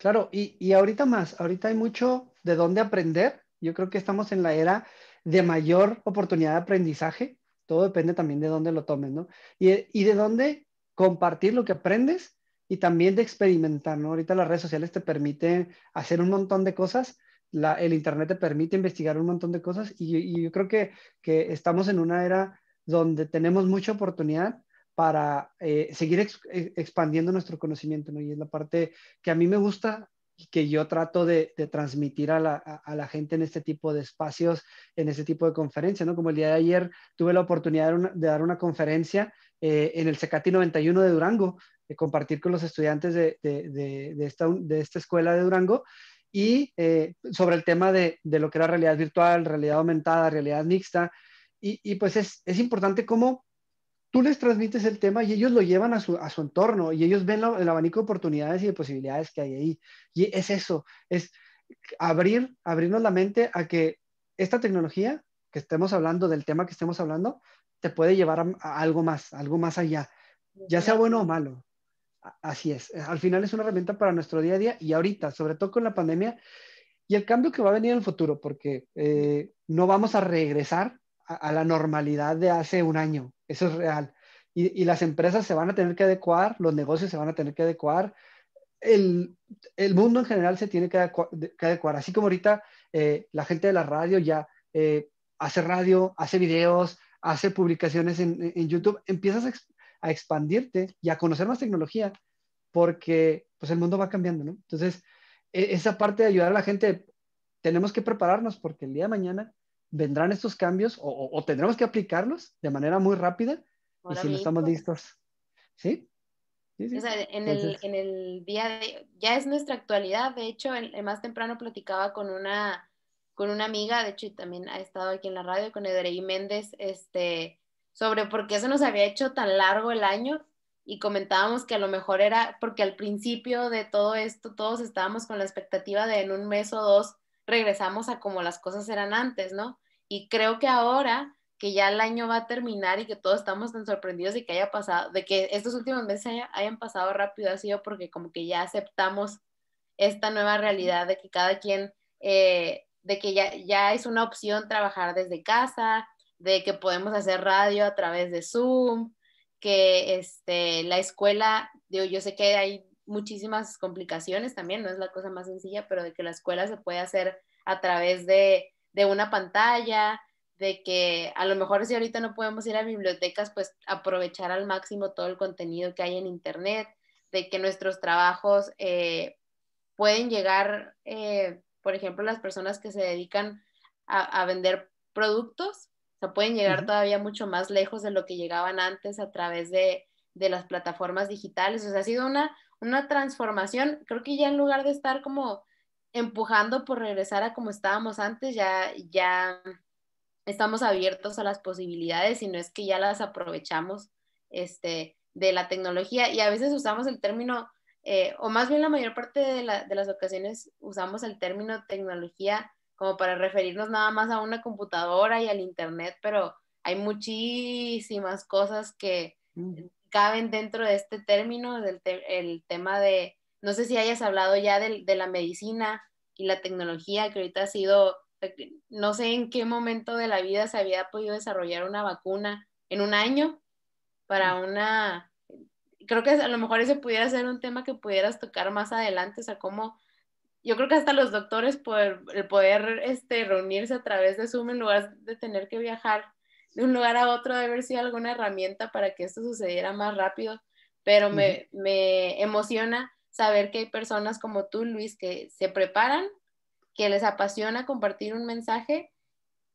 Claro, y, y ahorita más, ahorita hay mucho de dónde aprender. Yo creo que estamos en la era de mayor oportunidad de aprendizaje. Todo depende también de dónde lo tomes, ¿no? Y, de dónde compartir lo que aprendes y también de experimentar, ¿no? Ahorita las redes sociales te permiten hacer un montón de cosas, el Internet te permite investigar un montón de cosas y, yo creo que, que, estamos en una era donde tenemos mucha oportunidad para eh, seguir eh, expandiendo nuestro conocimiento, Y es la parte que a mí me gusta que yo trato de, transmitir a la, gente en este tipo de espacios, en este tipo de conferencias, ¿no? Como el día de ayer tuve la oportunidad de, dar una conferencia eh, en el Cecati 91 de Durango, de compartir con los estudiantes de, esta, escuela de Durango, y sobre el tema de, lo que era realidad virtual, realidad aumentada, realidad mixta. Y, pues es, importante cómo tú les transmites el tema y ellos lo llevan a su, entorno y ellos ven el abanico de oportunidades y de posibilidades que hay ahí. Y es eso, es abrir, abrirnos la mente a que esta tecnología que estemos hablando, del tema que estemos hablando, te puede llevar a, algo más, algo más allá, ya sea bueno o malo. Así es, eh, al final es una herramienta para nuestro día a día y ahorita, sobre todo con la pandemia y el cambio que va a venir en el futuro, porque eh, no vamos a regresar a la normalidad de hace un año, eso es real. Y, las empresas se van a tener que adecuar, los negocios se van a tener que adecuar, el, mundo en general se tiene que, adecuar. Así como ahorita eh, la gente de la radio ya eh, hace radio, hace videos, hace publicaciones en, YouTube, empiezas a, expandirte y a conocer más tecnología porque pues el mundo va cambiando, Entonces, e-, esa parte de ayudar a la gente, tenemos que prepararnos porque el día de mañana vendrán estos cambios o, tendremos que aplicarlos de manera muy rápida y si no estamos listos. ¿Sí? en, el, día de, ya es nuestra actualidad, de hecho, más temprano platicaba con una, con una amiga, de hecho, y también ha estado aquí en la radio, con Edrey Méndez, este, sobre por qué se nos había hecho tan largo el año y comentábamos que a lo mejor era porque al principio de todo esto todos estábamos con la expectativa de en un mes o dos regresamos a como las cosas eran antes, ¿no? Y creo que ahora que ya el año va a terminar y que todos estamos tan sorprendidos de que haya pasado, de que estos últimos meses hayan pasado rápido, ha sido porque como que ya aceptamos esta nueva realidad de que cada quien, eh, de que ya, es una opción trabajar desde casa, de que podemos hacer radio a través de Zoom, que este, la escuela, digo, yo sé que hay muchísimas complicaciones también, no es la cosa más sencilla, pero de que la escuela se puede hacer a través de, una pantalla, de que a lo mejor si ahorita no podemos ir a bibliotecas, pues aprovechar al máximo todo el contenido que hay en Internet, de que nuestros trabajos eh, pueden llegar, eh, por ejemplo, las personas que se dedican a, vender productos, o pueden llegar todavía mucho más lejos de lo que llegaban antes a través de, de las plataformas digitales. O sea, ha sido una, una transformación. Creo que ya en lugar de estar como empujando por regresar a como estábamos antes, ya, ya estamos abiertos a las posibilidades, y no es que ya las aprovechamos este, de la tecnología y a veces usamos el término, eh, o más bien la mayor parte de, la, de las ocasiones usamos el término tecnología como para referirnos nada más a una computadora y al Internet, pero hay muchísimas cosas que caben dentro de este término, del el tema de, no sé si hayas hablado ya de, la medicina y la tecnología, que ahorita ha sido, no sé en qué momento de la vida se había podido desarrollar una vacuna en un año para una, creo que a lo mejor ese pudiera ser un tema que pudieras tocar más adelante, o sea, cómo yo creo que hasta los doctores poder el poder este, reunirse a través de Zoom en lugar de tener que viajar de un lugar a otro, de haber sido alguna herramienta para que esto sucediera más rápido, pero me, emociona saber que hay personas como tú, Luis, que se preparan, que les apasiona compartir un mensaje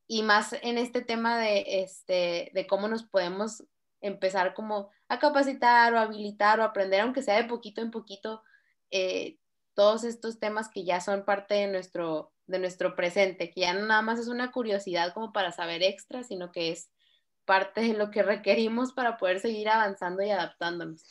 y más en este tema de, este, de cómo nos podemos empezar como a capacitar o habilitar o aprender, aunque sea de poquito en poquito, eh, todos estos temas que ya son parte de nuestro de nuestro presente, que ya nada más es una curiosidad como para saber extra, sino que es parte de lo que requerimos para poder seguir avanzando y adaptándonos.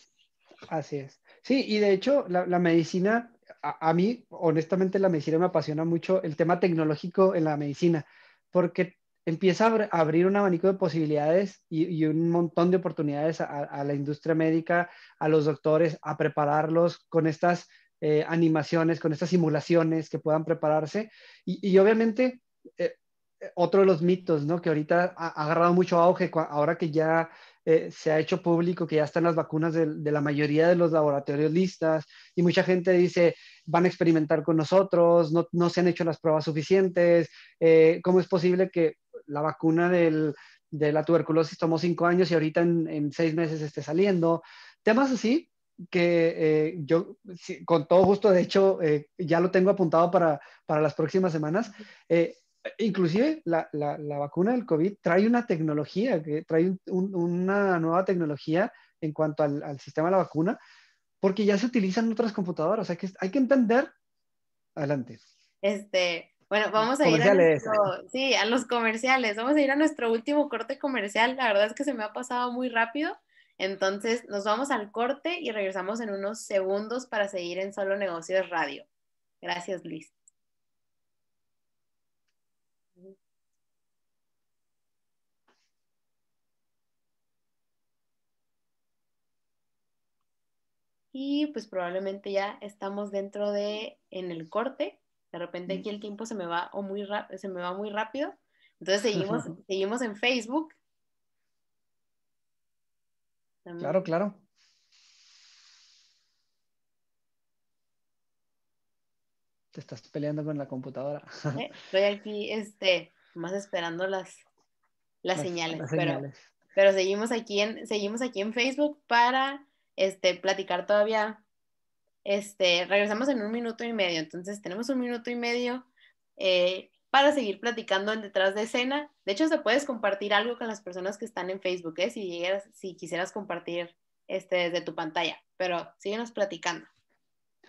Así es. Sí, y de hecho la, medicina, a, mí honestamente la medicina me apasiona mucho el tema tecnológico en la medicina, porque empieza a, abrir un abanico de posibilidades y, un montón de oportunidades a la industria médica, a los doctores, a prepararlos con estas eh, animaciones, con estas simulaciones que puedan prepararse. Y, obviamente, eh, eh, otro de los mitos, ¿no? Que ahorita ha, agarrado mucho auge, ahora que ya se ha hecho público que ya están las vacunas de, la mayoría de los laboratorios listas y mucha gente dice, van a experimentar con nosotros, no, se han hecho las pruebas suficientes, ¿cómo es posible que la vacuna de la tuberculosis tomó cinco años y ahorita en, en seis meses esté saliendo? Temas así que eh, yo, con todo gusto, de hecho, eh, ya lo tengo apuntado para, para las próximas semanas. Eh, inclusive la, la, la, vacuna del COVID trae una tecnología, que trae una nueva tecnología en cuanto al, al, sistema de la vacuna, porque ya se utilizan otras computadoras, o sea que hay que entender. Adelante. Este, bueno, vamos a ir a, sí, a los comerciales, vamos a ir a nuestro último corte comercial, la verdad es que se me ha pasado muy rápido. Entonces, nos vamos al corte y regresamos en unos segundos para seguir en Solo Negocios Radio. Gracias, Liz. Y pues probablemente ya estamos dentro de, en el corte. De repente aquí mm. el tiempo se me va, o muy se me va muy rápido. Entonces seguimos, seguimos en Facebook Claro, claro. Te estás peleando con la computadora. Estoy aquí, este, más esperando las, las, señales. pero, seguimos aquí en, seguimos aquí en Facebook para este, platicar todavía. Este, regresamos en un minuto y medio. Entonces tenemos un minuto y medio. Eh, para seguir platicando en detrás de escena. De hecho, se puedes compartir algo con las personas que están en Facebook, ¿eh? si, si quisieras compartir este, desde tu pantalla, pero síguenos platicando.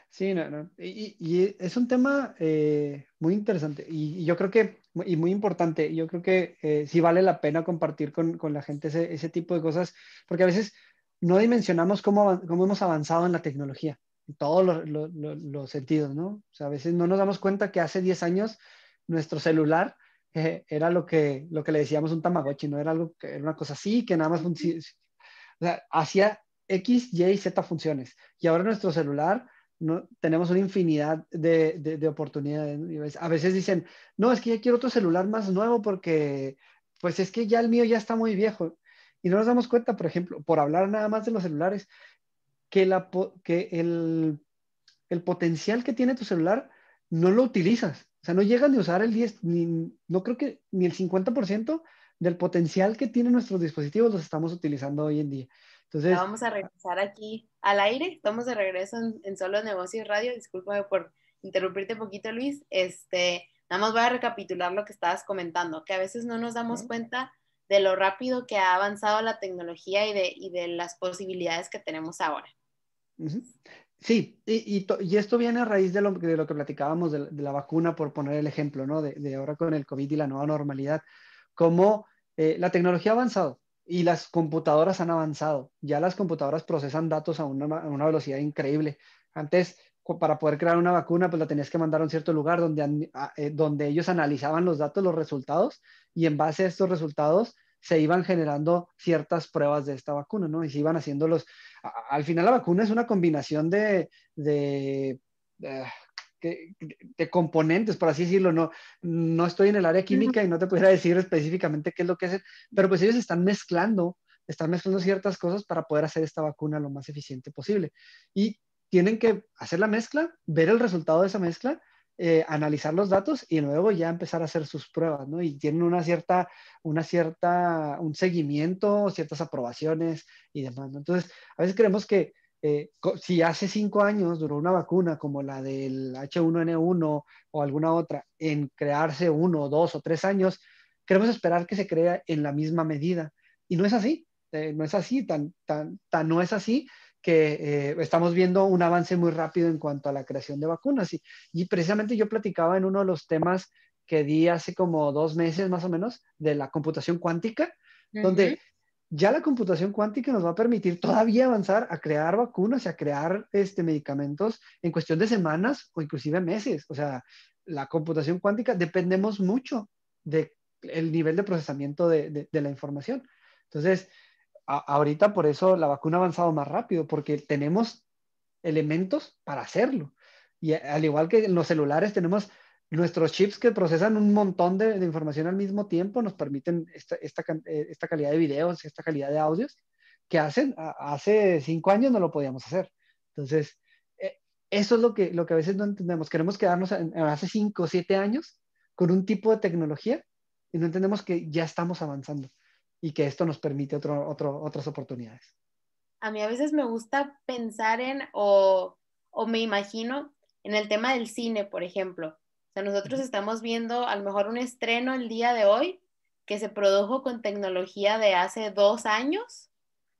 Sí, no, Y, es un tema eh, muy interesante y, yo creo que, y muy importante, yo creo que eh, sí vale la pena compartir con, con la gente ese, tipo de cosas, porque a veces no dimensionamos cómo, cómo hemos avanzado en la tecnología, en todos los, los sentidos, ¿no? O sea, a veces no nos damos cuenta que hace 10 años nuestro celular eh, era lo que, lo que le decíamos un tamagotchi, no era algo que era una cosa así, que nada más o sea, hacía X, Y, Z funciones. Y ahora nuestro celular no, tenemos una infinidad de, oportunidades. A veces dicen, no, es que ya quiero otro celular más nuevo porque, pues es que ya el mío ya está muy viejo. Y no nos damos cuenta, por ejemplo, por hablar nada más de los celulares, que, la, que el, el potencial que tiene tu celular no lo utilizas. O sea, no llegan a usar el 10, no creo que ni el 50% del potencial que tienen nuestros dispositivos los estamos utilizando hoy en día. Entonces, vamos a regresar aquí al aire. Estamos de regreso en, Solo Negocios Radio. Disculpa por interrumpirte un poquito, Luis. Este, nada más voy a recapitular lo que estabas comentando, que a veces no nos damos cuenta de lo rápido que ha avanzado la tecnología y de, de las posibilidades que tenemos ahora. Sí, y, y, esto viene a raíz de lo, que platicábamos de, la vacuna, por poner el ejemplo, ¿no? De, ahora con el COVID y la nueva normalidad, como eh, la tecnología ha avanzado y las computadoras han avanzado. Ya las computadoras procesan datos a una, velocidad increíble. Antes, para poder crear una vacuna, pues la tenías que mandar a un cierto lugar donde, eh, donde ellos analizaban los datos, los resultados, y en base a estos resultados se iban generando ciertas pruebas de esta vacuna, ¿no? Y se iban haciendo los, al final la vacuna es una combinación de, eh, de, componentes, por así decirlo. No, no estoy en el área química y no te pudiera decir específicamente qué es lo que hace. pero pues ellos están mezclando, están mezclando ciertas cosas para poder hacer esta vacuna lo más eficiente posible. Y tienen que hacer la mezcla, ver el resultado de esa mezcla eh, analizar los datos y luego ya empezar a hacer sus pruebas, ¿no? Y tienen una cierta, una cierta, un seguimiento, ciertas aprobaciones y demás, Entonces, a veces creemos que eh, si hace cinco años duró una vacuna como la del H1N1 o alguna otra en crearse uno, dos o tres años, queremos esperar que se crea en la misma medida. Y no es así, eh, no es así, tan, tan, tan no es así que eh, estamos viendo un avance muy rápido en cuanto a la creación de vacunas. Y, precisamente yo platicaba en uno de los temas que di hace como dos meses más o menos de la computación cuántica, donde ya la computación cuántica nos va a permitir todavía avanzar a crear vacunas a crear este, medicamentos en cuestión de semanas o inclusive meses. O sea, la computación cuántica dependemos mucho del el nivel de procesamiento de, de la información. Entonces, ahorita por eso la vacuna ha avanzado más rápido, porque tenemos elementos para hacerlo. Y al igual que en los celulares tenemos nuestros chips que procesan un montón de, información al mismo tiempo, nos permiten eh, esta, calidad de videos, esta calidad de audios, que hacen, hace cinco años no lo podíamos hacer. Entonces, eh, eso es lo que, lo que a veces no entendemos. Queremos quedarnos hace cinco o siete años con un tipo de tecnología y no entendemos que ya estamos avanzando y que esto nos permite otras oportunidades. A mí a veces me gusta pensar en o, o me imagino en el tema del cine, por ejemplo. O sea, nosotros estamos viendo a lo mejor un estreno el día de hoy que se produjo con tecnología de hace dos años,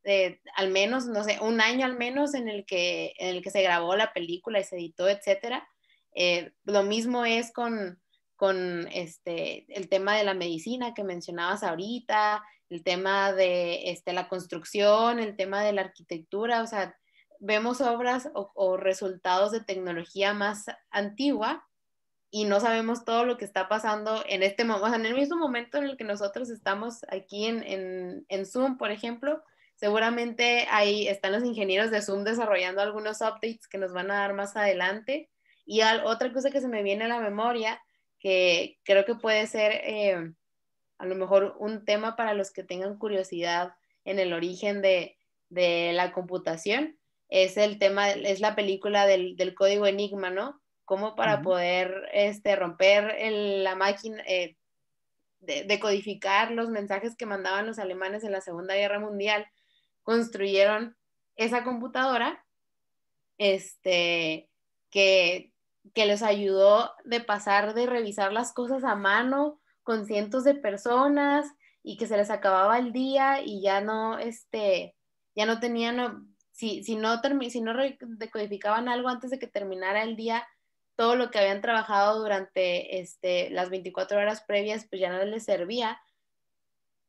de, al menos, no sé, un año al menos en el que, en el que se grabó la película y se editó, etcétera. Eh, lo mismo es con, con este, el tema de la medicina que mencionabas ahorita, el tema de este, la construcción, el tema de la arquitectura, o sea, vemos obras o, resultados de tecnología más antigua y no sabemos todo lo que está pasando en este momento, en el mismo momento en el que nosotros estamos aquí en, Zoom, por ejemplo, seguramente ahí están los ingenieros de Zoom desarrollando algunos updates que nos van a dar más adelante. Y otra cosa que se me viene a la memoria, que creo que puede ser... Eh, a lo mejor un tema para los que tengan curiosidad en el origen de, la computación, es el tema, es la película del, código Enigma, ¿no? como para poder este, romper la máquina, eh, decodificar los mensajes que mandaban los alemanes en la Segunda Guerra Mundial, construyeron esa computadora este, que, que les ayudó de pasar de revisar las cosas a mano con cientos de personas y que se les acababa el día y ya no, este, ya no tenían, si, si no, si decodificaban algo antes de que terminara el día, todo lo que habían trabajado durante este, las 24 horas previas, pues ya no les servía.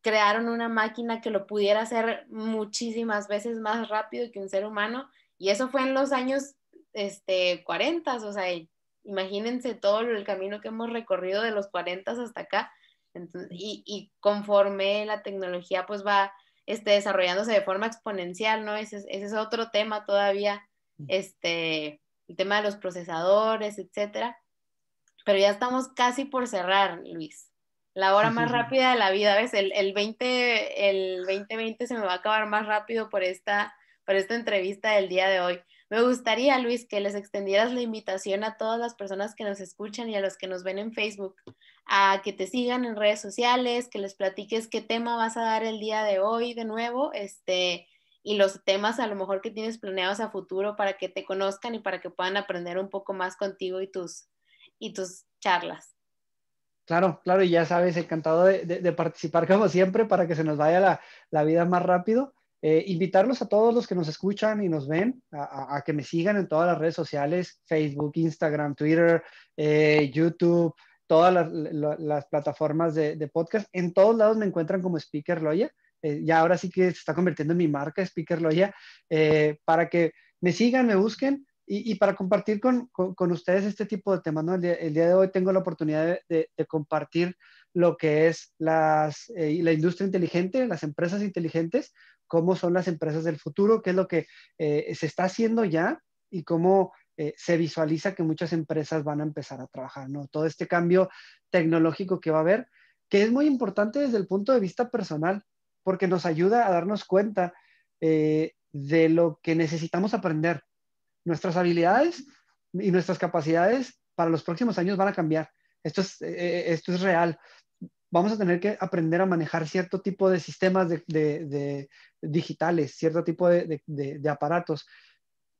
Crearon una máquina que lo pudiera hacer muchísimas veces más rápido que un ser humano. Y eso fue en los años este, 40, o sea, Imagínense todo el camino que hemos recorrido de los 40 hasta acá. y, conforme la tecnología pues va este, desarrollándose de forma exponencial, ¿no? Ese, ese es otro tema todavía, este, el tema de los procesadores, etcétera. Pero ya estamos casi por cerrar, Luis. La hora más rápida de la vida, ¿ves? El, el, 20, el 2020 se me va a acabar más rápido por esta, por esta entrevista del día de hoy. Me gustaría, Luis, que les extendieras la invitación a todas las personas que nos escuchan y a los que nos ven en Facebook, a que te sigan en redes sociales, que les platiques qué tema vas a dar el día de hoy de nuevo, este, y los temas a lo mejor que tienes planeados a futuro para que te conozcan y para que puedan aprender un poco más contigo y tus, y tus charlas. Claro, claro, y ya sabes, encantado de, participar como siempre para que se nos vaya la vida más rápido. Eh, invitarlos a todos los que nos escuchan y nos ven a, que me sigan en todas las redes sociales, Facebook, Instagram, Twitter, eh, YouTube, todas las, plataformas de, podcast. En todos lados me encuentran como Speaker Loya. Eh, ya ahora sí que se está convirtiendo en mi marca, Speaker Loya, eh, para que me sigan, me busquen y, para compartir con, con, ustedes este tipo de temas. El, día, de hoy tengo la oportunidad de, de compartir lo que es las, eh, la industria inteligente, las empresas inteligentes, cómo son las empresas del futuro, qué es lo que eh, se está haciendo ya y cómo eh, se visualiza que muchas empresas van a empezar a trabajar, ¿no? Todo este cambio tecnológico que va a haber, que es muy importante desde el punto de vista personal, porque nos ayuda a darnos cuenta de lo que necesitamos aprender. Nuestras habilidades y nuestras capacidades para los próximos años van a cambiar. Esto es, esto es real vamos a tener que aprender a manejar cierto tipo de sistemas de, digitales, cierto tipo de, aparatos.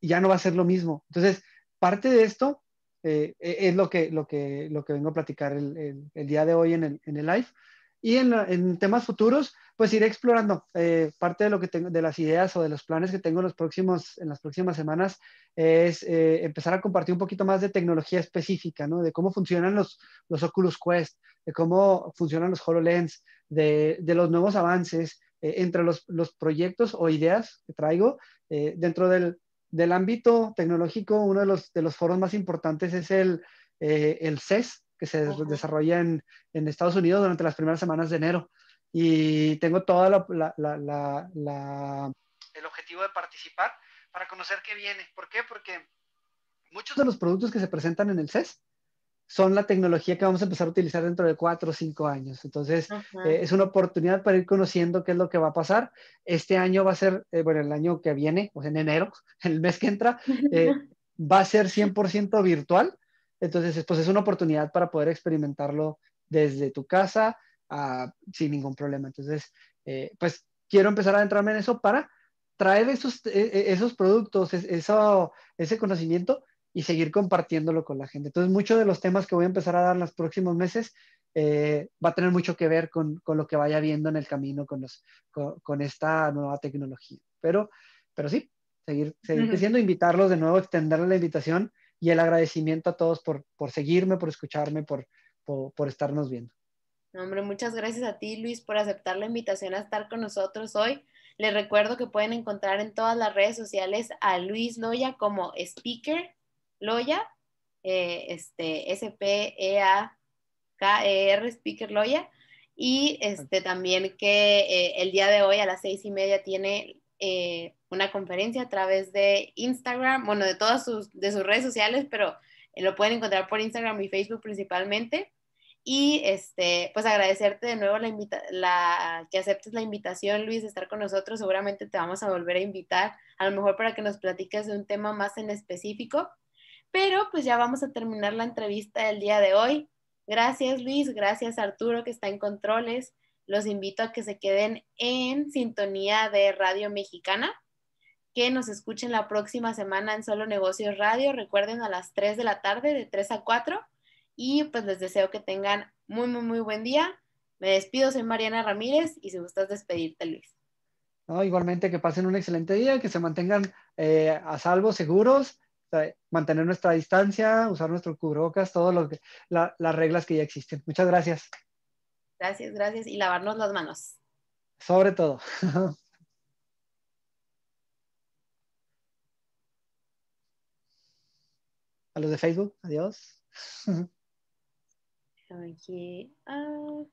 Ya no va a ser lo mismo. Entonces, parte de esto eh, e, es lo que, lo, que, lo que vengo a platicar el, día de hoy en el, en el live. Y en, en temas futuros, pues iré explorando eh, parte de lo que tengo, de las ideas o de los planes que tengo en, las próximas semanas es eh, empezar a compartir un poquito más de tecnología específica, ¿no? De cómo funcionan los, Oculus Quest, de cómo funcionan los HoloLens, de, los nuevos avances eh, entre los, proyectos o ideas que traigo dentro del, ámbito tecnológico. Uno de los, foros más importantes es el, el CES, que se desarrolla en, en Estados Unidos durante las primeras semanas de enero y tengo todo el objetivo de participar para conocer qué viene. ¿Por qué? Porque muchos de los productos que se presentan en el CES son la tecnología que vamos a empezar a utilizar dentro de cuatro o cinco años. Entonces, eh, es una oportunidad para ir conociendo qué es lo que va a pasar. Este año va a ser, eh, bueno, el año que viene, sea, en enero, el mes que entra, eh, va a ser 100% virtual. Entonces, pues es una oportunidad para poder experimentarlo desde tu casa, sin ningún problema. Entonces, eh, pues quiero empezar a adentrarme en eso para traer esos, e, e, esos productos, eso, ese conocimiento y seguir compartiéndolo con la gente. Entonces, muchos de los temas que voy a empezar a dar en los próximos meses eh, va a tener mucho que ver con, lo que vaya viendo en el camino con, los, con, esta nueva tecnología. Pero, pero sí, seguir, seguir invitarlos de nuevo, extender la invitación y el agradecimiento a todos por, seguirme, por escucharme, por, por estarnos viendo hombre, muchas gracias a ti, Luis, por aceptar la invitación a estar con nosotros hoy. Les recuerdo que pueden encontrar en todas las redes sociales a Luis Loya como Speaker Loya, eh, este, S-P-E-A-K-E-R, Speaker Loya. Y este, también que eh, el día de hoy a las seis y media tiene eh, una conferencia a través de Instagram, bueno, de todas sus, de sus redes sociales, pero lo pueden encontrar por Instagram y Facebook principalmente. Y este, pues agradecerte de nuevo la, invita la que aceptes la invitación, Luis, de estar con nosotros. Seguramente te vamos a volver a invitar, a lo mejor para que nos platiques de un tema más en específico. Pero pues ya vamos a terminar la entrevista del día de hoy. Gracias, Luis. Gracias, Arturo, que está en controles. Los invito a que se queden en sintonía de Radio Mexicana que nos escuchen la próxima semana en Solo Negocios Radio. Recuerden a las 3 de la tarde, de 3 a 4 y pues les deseo que tengan muy, muy, muy buen día. Me despido, soy Mariana Ramírez y si gustas despedirte, Luis. No, igualmente que pasen un excelente día, que se mantengan eh, a salvo, seguros, mantener nuestra distancia, usar nuestro cubrocas todas las reglas que ya existen. Muchas gracias. Gracias, gracias. Y lavarnos las manos. Sobre todo. a los de Facebook, adiós. Okay. Uh,